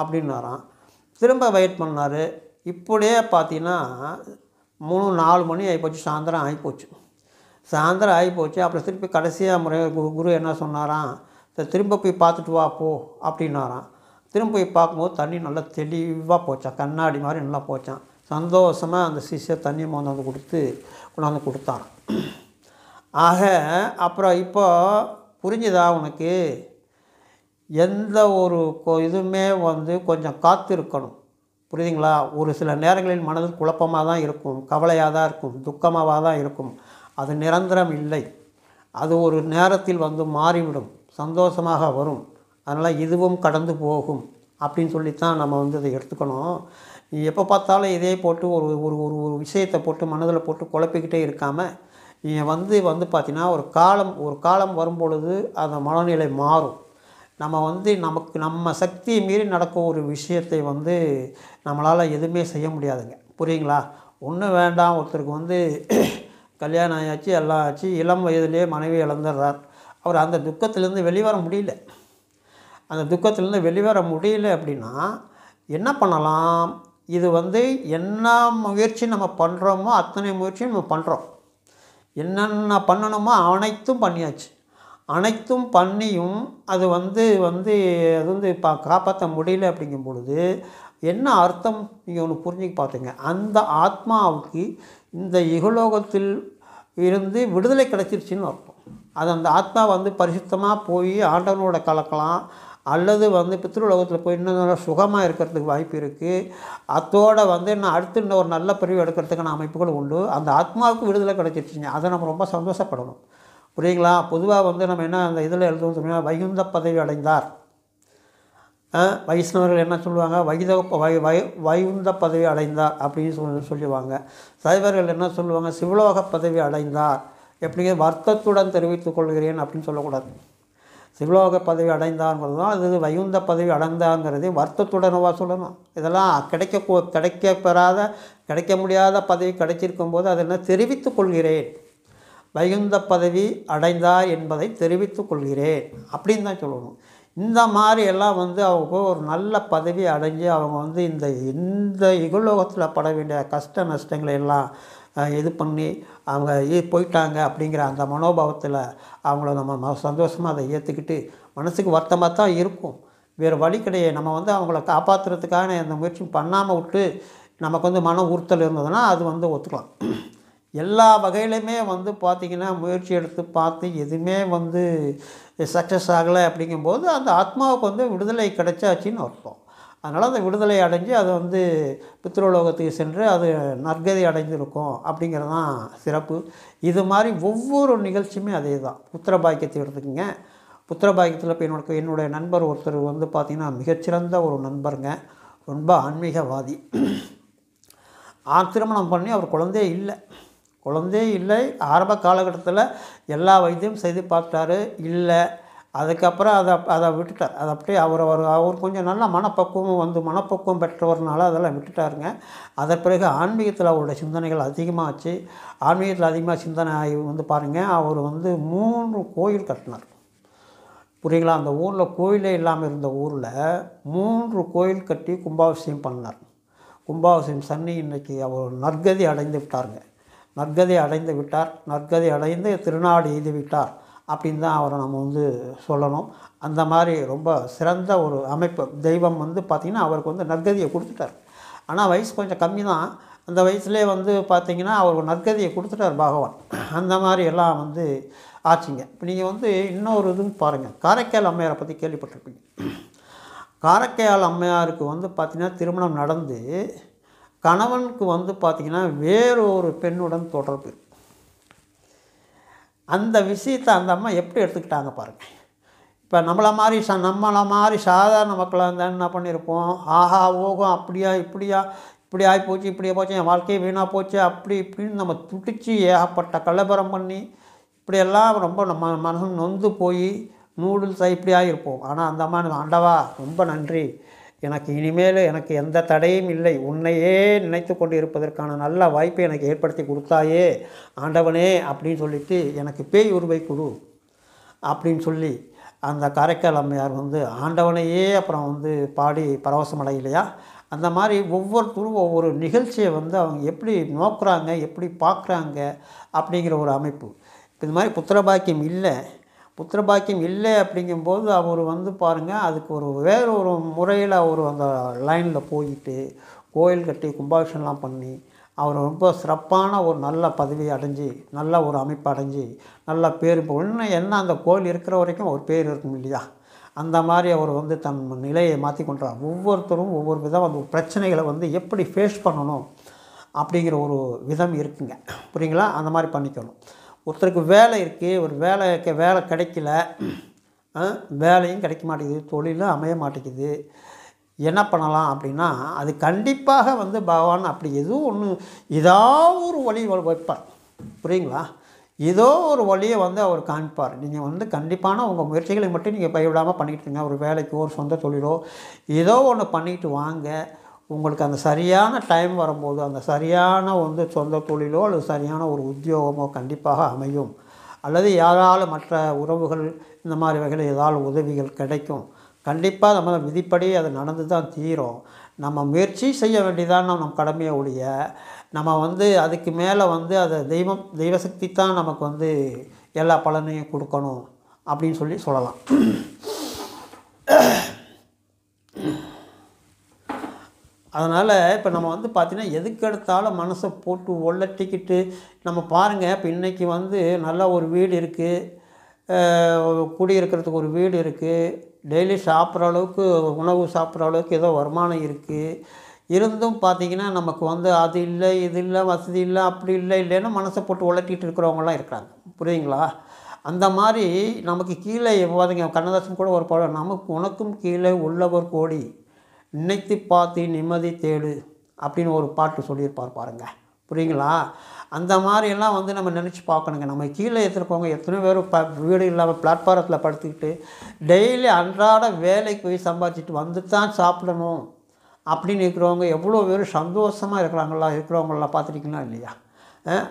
அப்படின்னாராம் திரும்ப வெயிட் பண்ணார் இப்படியே பார்த்தீங்கன்னா மூணு நாலு மணி ஆகிப்போச்சு சாயந்தரம் ஆகிப்போச்சு சாயந்தரம் ஆகிப்போச்சு அப்புறம் திருப்பி கடைசியாக முறை குரு குரு என்ன சொன்னாராம் திரும்ப போய் பார்த்துட்டு வா போ அப்படின்னாராம் திரும்ப போய் பார்க்கும்போது தண்ணி நல்லா தெளிவாக போச்சான் கண்ணாடி மாதிரி நல்லா போச்சான் சந்தோஷமாக அந்த சிஷ்ய தண்ணியை கொண்டாந்து கொடுத்து கொண்டாந்து கொடுத்தான் ஆக அப்புறம் இப்போ புரிஞ்சுதா உனக்கு எந்த ஒரு இதுவுமே வந்து கொஞ்சம் காத்திருக்கணும் புரியுதுங்களா ஒரு சில நேரங்களில் மனது குழப்பமாக தான் இருக்கும் கவலையாக தான் இருக்கும் துக்கமாக தான் இருக்கும் அது நிரந்தரம் இல்லை அது ஒரு நேரத்தில் வந்து மாறிவிடும் சந்தோஷமாக வரும் அதனால் இதுவும் கடந்து போகும் அப்படின்னு சொல்லித்தான் நம்ம வந்து இதை எடுத்துக்கணும் எப்போ பார்த்தாலும் இதே போட்டு ஒரு ஒரு ஒரு ஒரு விஷயத்தை போட்டு மனதில் போட்டு குழப்பிக்கிட்டே இருக்காமல் வந்து வந்து பார்த்திங்கன்னா ஒரு காலம் ஒரு காலம் வரும்பொழுது அந்த மனநிலை மாறும் நம்ம வந்து நமக்கு நம்ம சக்தியை மீறி நடக்கும் ஒரு விஷயத்தை வந்து நம்மளால் எதுவுமே செய்ய முடியாதுங்க புரியுங்களா ஒன்றும் வேண்டாம் ஒருத்தருக்கு வந்து கல்யாணம் ஆயாச்சு எல்லாம் ஆச்சு இளம் வயதிலே மனைவி இழந்துடுறார் அவர் அந்த துக்கத்திலேருந்து வெளிவர முடியல அந்த துக்கத்திலேருந்து வெளிவர முடியல அப்படின்னா என்ன பண்ணலாம் இது வந்து என்ன முயற்சி நம்ம பண்ணுறோமோ அத்தனை முயற்சியும் நம்ம பண்ணுறோம் என்னென்ன பண்ணணுமோ அனைத்தும் பண்ணியாச்சு அனைத்தும் பண்ணியும் அது வந்து வந்து அது வந்து பா காப்பாற்ற முடியல அப்படிங்கும் பொழுது என்ன அர்த்தம் நீங்கள் ஒன்று புரிஞ்சுக்க பார்த்துங்க அந்த ஆத்மாவுக்கு இந்த இகலோகத்தில் இருந்து விடுதலை கிடச்சிருச்சின்னு அர்த்தம் அது அந்த ஆத்மா வந்து பரிசுத்தமாக போய் ஆண்டவனோட கலக்கலாம் அல்லது வந்து பித்ருலோகத்தில் போய் இன்னும் நல்லா சுகமாக இருக்கிறதுக்கு வாய்ப்பு இருக்குது அத்தோடு வந்து நான் அடுத்து இன்னும் ஒரு நல்ல பிரிவு எடுக்கிறதுக்கான அமைப்புகள் உண்டு அந்த ஆத்மாவுக்கு விடுதலை கிடச்சிருச்சிங்க அதை நம்ம ரொம்ப சந்தோஷப்படணும் புரியுங்களா பொதுவாக வந்து நம்ம என்ன அந்த இதில் எழுதுவோம் சொன்னால் வைகுந்த பதவி அடைந்தார் வைஷ்ணவர்கள் என்ன சொல்லுவாங்க வைத வை வை வைகுந்த பதவி அடைந்தார் அப்படின்னு சொல்லி சொல்லுவாங்க சைவர்கள் என்ன சொல்லுவாங்க சிவலோக பதவி அடைந்தார் எப்படிங்க வருத்தத்துடன் தெரிவித்துக் கொள்கிறேன் அப்படின்னு சொல்லக்கூடாது சிவலோக பதவி அடைந்தாங்கிறது தான் அது வைகுந்த பதவி அடைந்தாங்கிறது வருத்தத்துடனவா சொல்லணும் இதெல்லாம் கிடைக்க கிடைக்க பெறாத கிடைக்க முடியாத பதவி கிடைச்சிருக்கும் போது அதை என்ன தெரிவித்துக் கொள்கிறேன் வைகுந்த பதவி அடைந்தார் என்பதை தெரிவித்துக் கொள்கிறேன் அப்படின்னு தான் சொல்லணும் இந்த மாதிரி எல்லாம் வந்து அவங்க ஒரு நல்ல பதவி அடைஞ்சு அவங்க வந்து இந்த இந்த இகலோகத்தில் பட வேண்டிய கஷ்ட நஷ்டங்களை எல்லாம் இது பண்ணி அவங்க போயிட்டாங்க அப்படிங்கிற அந்த மனோபாவத்தில் அவங்கள நம்ம சந்தோஷமாக அதை ஏற்றுக்கிட்டு மனசுக்கு வருத்தமாக தான் இருக்கும் வேறு வழி கிடையாது நம்ம வந்து அவங்கள காப்பாற்றுறதுக்கான எந்த முயற்சியும் பண்ணாமல் விட்டு நமக்கு வந்து மன உறுத்தல் இருந்ததுன்னா அது வந்து ஒத்துக்கலாம் எல்லா வகையிலையுமே வந்து பார்த்திங்கன்னா முயற்சி எடுத்து பார்த்து எதுவுமே வந்து சக்ஸஸ் ஆகலை அப்படிங்கும்போது அந்த ஆத்மாவுக்கு வந்து விடுதலை கிடைச்சாச்சின்னு அர்த்தம் அதனால் அந்த விடுதலை அடைஞ்சு அது வந்து பித்ருலோகத்துக்கு சென்று அது நற்கதி அடைஞ்சிருக்கும் அப்படிங்கிறது தான் சிறப்பு இது மாதிரி ஒவ்வொரு நிகழ்ச்சியுமே அதே தான் புத்திரபாக்கியத்தை எடுத்துக்கோங்க புத்திரபாக்கியத்தில் இப்போ என்னோட என்னுடைய நண்பர் ஒருத்தர் வந்து பார்த்திங்கன்னா மிகச்சிறந்த ஒரு நண்பருங்க ரொம்ப ஆன்மீகவாதி திருமணம் பண்ணி அவர் குழந்தையே இல்லை குழந்தையே இல்லை ஆரம்ப காலகட்டத்தில் எல்லா வைத்தியமும் செய்து பார்த்தாரு இல்லை அதுக்கப்புறம் அதை அதை விட்டுட்டார் அதை அப்படியே அவர் அவர் அவர் கொஞ்சம் நல்ல மனப்பக்குவம் வந்து மனப்பக்குவம் பெற்றவர்னால அதெல்லாம் விட்டுட்டாருங்க அதன் பிறகு ஆன்மீகத்தில் அவருடைய சிந்தனைகள் அதிகமாகச்சு ஆன்மீகத்தில் அதிகமாக சிந்தனை ஆகி வந்து பாருங்கள் அவர் வந்து மூணு கோயில் கட்டினார் புரியுங்களா அந்த ஊரில் கோயிலே இல்லாமல் இருந்த ஊரில் மூன்று கோயில் கட்டி கும்பாபிஷேகம் பண்ணார் கும்பாபிஷேகம் சன்னி இன்றைக்கி அவர் நற்கதி அடைந்து விட்டாருங்க நற்கதை அடைந்து விட்டார் நற்கதை அடைந்து திருநாடு விட்டார் அப்படின்னு தான் அவரை நம்ம வந்து சொல்லணும் அந்த மாதிரி ரொம்ப சிறந்த ஒரு அமைப்பு தெய்வம் வந்து பார்த்திங்கன்னா அவருக்கு வந்து நற்கதியை கொடுத்துட்டார் ஆனால் வயசு கொஞ்சம் கம்மி தான் அந்த வயசுலேயே வந்து பார்த்திங்கன்னா அவருக்கு நற்கதியை கொடுத்துட்டார் பகவான் அந்த மாதிரி எல்லாம் வந்து ஆச்சுங்க இப்போ நீங்கள் வந்து இன்னொரு இதுன்னு பாருங்கள் காரைக்கால் அம்மையாரை பற்றி கேள்விப்பட்டிருப்பீங்க காரைக்கால் அம்மையாருக்கு வந்து பார்த்திங்கன்னா திருமணம் நடந்து கணவனுக்கு வந்து பார்த்திங்கன்னா வேறொரு பெண்ணுடன் தொடர்பு அந்த விஷயத்தை அந்த அம்மா எப்படி எடுத்துக்கிட்டாங்க பாருங்கள் இப்போ நம்மளை மாதிரி ச நம்மளை மாதிரி சாதாரண மக்களை இருந்தால் என்ன பண்ணியிருப்போம் ஆஹா ஓகம் அப்படியா இப்படியா இப்படி ஆகி போச்சு இப்படியே போச்சு என் வாழ்க்கையை வீணாக போச்சு அப்படி இப்படின்னு நம்ம துடிச்சு ஏகப்பட்ட கலபரம் பண்ணி இப்படியெல்லாம் ரொம்ப நம்ம மனசு நொந்து போய் நூடுல்ஸாக இப்படி ஆகியிருப்போம் ஆனால் அந்த அம்மா ஆண்டவா ரொம்ப நன்றி எனக்கு இனிமேல் எனக்கு எந்த தடையும் இல்லை உன்னையே நினைத்து கொண்டு இருப்பதற்கான நல்ல வாய்ப்பை எனக்கு ஏற்படுத்தி கொடுத்தாயே ஆண்டவனே அப்படின்னு சொல்லிவிட்டு எனக்கு பேய் உருவை கொடு அப்படின்னு சொல்லி அந்த காரைக்கால் அம்மையார் வந்து ஆண்டவனையே அப்புறம் வந்து பாடி பரவசம் அடையலையா அந்த மாதிரி ஒவ்வொருத்தரும் ஒவ்வொரு நிகழ்ச்சியை வந்து அவங்க எப்படி நோக்குறாங்க எப்படி பார்க்குறாங்க அப்படிங்கிற ஒரு அமைப்பு இந்த மாதிரி புத்திரபாக்கியம் இல்லை பாக்கியம் இல்லை அப்படிங்கும்போது அவர் வந்து பாருங்கள் அதுக்கு ஒரு வேறு ஒரு முறையில் அவர் அந்த லைனில் போயிட்டு கோயில் கட்டி கும்பாபிஷன்லாம் பண்ணி அவர் ரொம்ப சிறப்பான ஒரு நல்ல பதவி அடைஞ்சு நல்ல ஒரு அமைப்பு அடைஞ்சு நல்ல பேர் இப்போ ஒன்று என்ன அந்த கோயில் இருக்கிற வரைக்கும் ஒரு பேர் இருக்கும் இல்லையா அந்த மாதிரி அவர் வந்து தன் நிலையை மாற்றி கொண்டார் ஒவ்வொருத்தரும் ஒவ்வொரு விதம் அந்த பிரச்சனைகளை வந்து எப்படி ஃபேஸ் பண்ணணும் அப்படிங்கிற ஒரு விதம் இருக்குங்க புரியுங்களா அந்த மாதிரி பண்ணிக்கணும் ஒருத்தருக்கு வேலை இருக்குது ஒரு வேலை வேலை கிடைக்கல வேலையும் கிடைக்க மாட்டேங்குது தொழிலும் அமைய மாட்டேங்குது என்ன பண்ணலாம் அப்படின்னா அது கண்டிப்பாக வந்து பகவான் அப்படி எதுவும் ஒன்று ஏதாவது ஒரு வழி வைப்பார் புரியுங்களா ஏதோ ஒரு வழியை வந்து அவர் காண்பார் நீங்கள் வந்து கண்டிப்பான உங்கள் முயற்சிகளை மட்டும் நீங்கள் பயவிடாமல் பண்ணிக்கிட்டுருங்க ஒரு வேலைக்கோ ஒரு சொந்த தொழிலோ ஏதோ ஒன்று பண்ணிக்கிட்டு வாங்க உங்களுக்கு அந்த சரியான டைம் வரும்போது அந்த சரியான வந்து சொந்த தொழிலோ அல்லது சரியான ஒரு உத்தியோகமோ கண்டிப்பாக அமையும் அல்லது யாரால் மற்ற உறவுகள் இந்த மாதிரி வகையில் ஏதாவது உதவிகள் கிடைக்கும் கண்டிப்பாக நம்ம விதிப்படி அது நடந்து தான் தீரும் நம்ம முயற்சி செய்ய வேண்டியதான் நம் கடமையை ஒழிய நம்ம வந்து அதுக்கு மேலே வந்து அதை தெய்வம் தெய்வசக்தி தான் நமக்கு வந்து எல்லா பலனையும் கொடுக்கணும் அப்படின்னு சொல்லி சொல்லலாம் அதனால் இப்போ நம்ம வந்து பார்த்திங்கன்னா எதுக்கு எடுத்தாலும் மனசை போட்டு ஒல்லட்டிக்கிட்டு நம்ம பாருங்கள் இப்போ இன்றைக்கி வந்து நல்லா ஒரு வீடு இருக்குது குடியிருக்கிறதுக்கு ஒரு வீடு இருக்குது டெய்லி சாப்பிட்ற அளவுக்கு உணவு சாப்பிட்ற அளவுக்கு ஏதோ வருமானம் இருக்குது இருந்தும் பார்த்திங்கன்னா நமக்கு வந்து அது இல்லை இது இல்லை வசதி இல்லை அப்படி இல்லை இல்லைன்னா மனசை போட்டு உலட்டிகிட்டு இருக்கிறவங்களாம் இருக்கிறாங்க புரியுங்களா அந்த மாதிரி நமக்கு கீழே பார்த்திங்க கண்ணதாசன் கூட ஒரு படம் நமக்கு உனக்கும் கீழே உள்ளவர் கோடி நினைத்து பார்த்து நிம்மதி தேடு அப்படின்னு ஒரு பாட்டு சொல்லியிருப்பார் பாருங்கள் புரியுங்களா அந்த மாதிரியெல்லாம் வந்து நம்ம நினச்சி பார்க்கணுங்க நம்ம கீழே எடுத்துருக்கவங்க எத்தனையோ பேர் ப வீடு இல்லாமல் பிளாட்ஃபாரத்தில் படுத்துக்கிட்டு டெய்லி அன்றாட வேலைக்கு போய் சம்பாதிச்சுட்டு வந்து தான் சாப்பிடணும் அப்படின்னு இருக்கிறவங்க எவ்வளோ பேர் சந்தோஷமாக இருக்கிறாங்களா இருக்கிறவங்களாம் பார்த்துருக்கீங்களா இல்லையா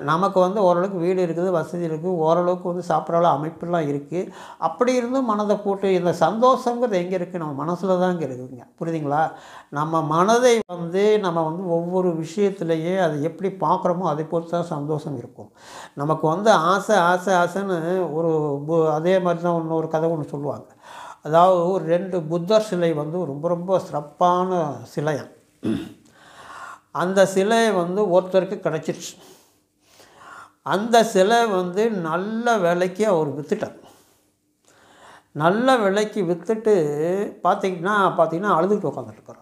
நமக்கு வந்து ஓரளவுக்கு வீடு இருக்குது வசதி இருக்குது ஓரளவுக்கு வந்து சாப்பிட்ற அமைப்பெல்லாம் இருக்குது அப்படி இருந்தும் மனதை கூட்டு இந்த சந்தோஷங்கிறது எங்கே இருக்குது நம்ம மனசில் தாங்க இருக்குதுங்க புரியுதுங்களா நம்ம மனதை வந்து நம்ம வந்து ஒவ்வொரு விஷயத்துலேயே அது எப்படி பார்க்குறோமோ அதை பொறுத்து தான் சந்தோஷம் இருக்கும் நமக்கு வந்து ஆசை ஆசை ஆசைன்னு ஒரு அதே மாதிரி தான் இன்னொரு கதை ஒன்று சொல்லுவாங்க அதாவது ஒரு ரெண்டு புத்தர் சிலை வந்து ரொம்ப ரொம்ப சிறப்பான சிலையான் அந்த சிலையை வந்து ஒருத்தருக்கு கிடச்சிருச்சு அந்த சிலை வந்து நல்ல விலைக்கு அவர் விற்றுட்டார் நல்ல விலைக்கு விற்றுட்டு பார்த்திங்கன்னா பார்த்திங்கன்னா அழுதுகிட்டு உட்காந்துட்டு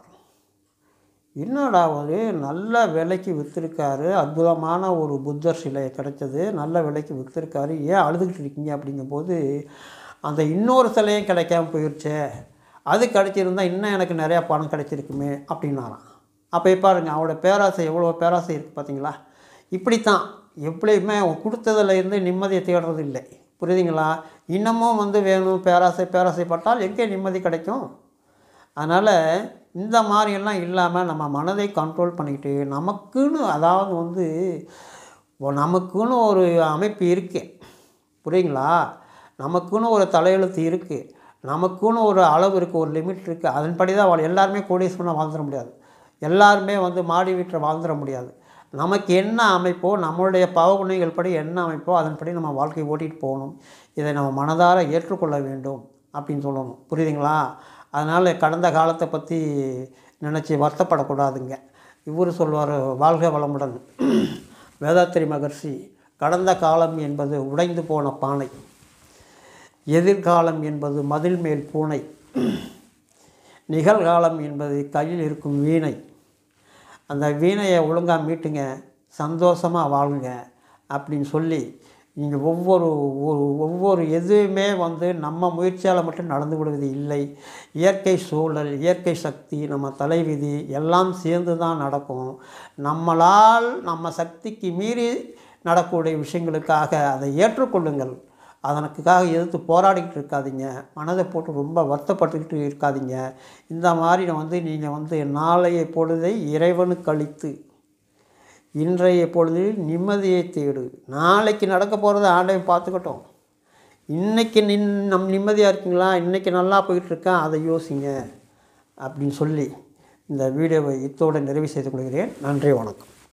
என்னடா ஒரு நல்ல விலைக்கு விற்றுருக்காரு அற்புதமான ஒரு புத்தர் சிலை கிடைச்சது நல்ல விலைக்கு விற்றுருக்காரு ஏன் அழுதுகிட்டு இருக்கீங்க அப்படிங்கும்போது அந்த இன்னொரு சிலையும் கிடைக்காம போயிடுச்சே அது கிடச்சிருந்தா இன்னும் எனக்கு நிறையா பணம் கிடைச்சிருக்குமே அப்படின்னாராம் அப்போ பாருங்கள் அவரோட பேராசை எவ்வளோ பேராசை இருக்குது பார்த்தீங்களா இப்படித்தான் எப்படியுமே கொடுத்ததுலேருந்து நிம்மதியை தேடுறது இல்லை புரியுதுங்களா இன்னமும் வந்து வேணும் பேராசை பேராசைப்பட்டால் எங்கே நிம்மதி கிடைக்கும் அதனால் இந்த மாதிரியெல்லாம் இல்லாமல் நம்ம மனதை கண்ட்ரோல் பண்ணிக்கிட்டு நமக்குன்னு அதாவது வந்து நமக்குன்னு ஒரு அமைப்பு இருக்கு புரியுங்களா நமக்குன்னு ஒரு தலையெழுத்து இருக்குது நமக்குன்னு ஒரு அளவு இருக்குது ஒரு லிமிட் இருக்குது அதன்படி தான் எல்லாருமே எல்லாருமே கோடீஸ்வரனாக வாழ்ந்துட முடியாது எல்லாருமே வந்து மாடி வீட்டில் வாழ்ந்துட முடியாது நமக்கு என்ன அமைப்போ நம்மளுடைய பாவகுணங்கள் படி என்ன அமைப்போ அதன்படி நம்ம வாழ்க்கை ஓட்டிகிட்டு போகணும் இதை நம்ம மனதார ஏற்றுக்கொள்ள வேண்டும் அப்படின்னு சொல்லணும் புரியுதுங்களா அதனால் கடந்த காலத்தை பற்றி நினச்சி வருத்தப்படக்கூடாதுங்க இவர் சொல்வார் வாழ்க வளமுடன் வேதாத்திரி மகர்ஷி கடந்த காலம் என்பது உடைந்து போன பானை எதிர்காலம் என்பது மதில் மேல் பூனை நிகழ்காலம் என்பது கையில் இருக்கும் வீணை அந்த வீணையை ஒழுங்காக மீட்டுங்க சந்தோஷமாக வாழுங்க அப்படின்னு சொல்லி நீங்கள் ஒவ்வொரு ஒரு ஒவ்வொரு எதுவுமே வந்து நம்ம முயற்சியால் மட்டும் நடந்து விடுவது இல்லை இயற்கை சூழல் இயற்கை சக்தி நம்ம தலைவிதி எல்லாம் சேர்ந்து தான் நடக்கும் நம்மளால் நம்ம சக்திக்கு மீறி நடக்கூடிய விஷயங்களுக்காக அதை ஏற்றுக்கொள்ளுங்கள் அதனுக்காக எதிர்த்து போராடிக்கிட்டு இருக்காதிங்க மனதை போட்டு ரொம்ப வருத்தப்பட்டுக்கிட்டு இருக்காதிங்க இந்த மாதிரி வந்து நீங்கள் வந்து நாளைய பொழுதை இறைவனுக்கு அளித்து இன்றைய பொழுதில் நிம்மதியை தேடு நாளைக்கு நடக்க போகிறத ஆண்டையும் பார்த்துக்கட்டும் இன்றைக்கி நின் நம் நிம்மதியாக இருக்கீங்களா இன்றைக்கி நல்லா போயிட்டுருக்கேன் அதை யோசிங்க அப்படின்னு சொல்லி இந்த வீடியோவை இத்தோடு நிறைவு செய்து கொள்கிறேன் நன்றி வணக்கம்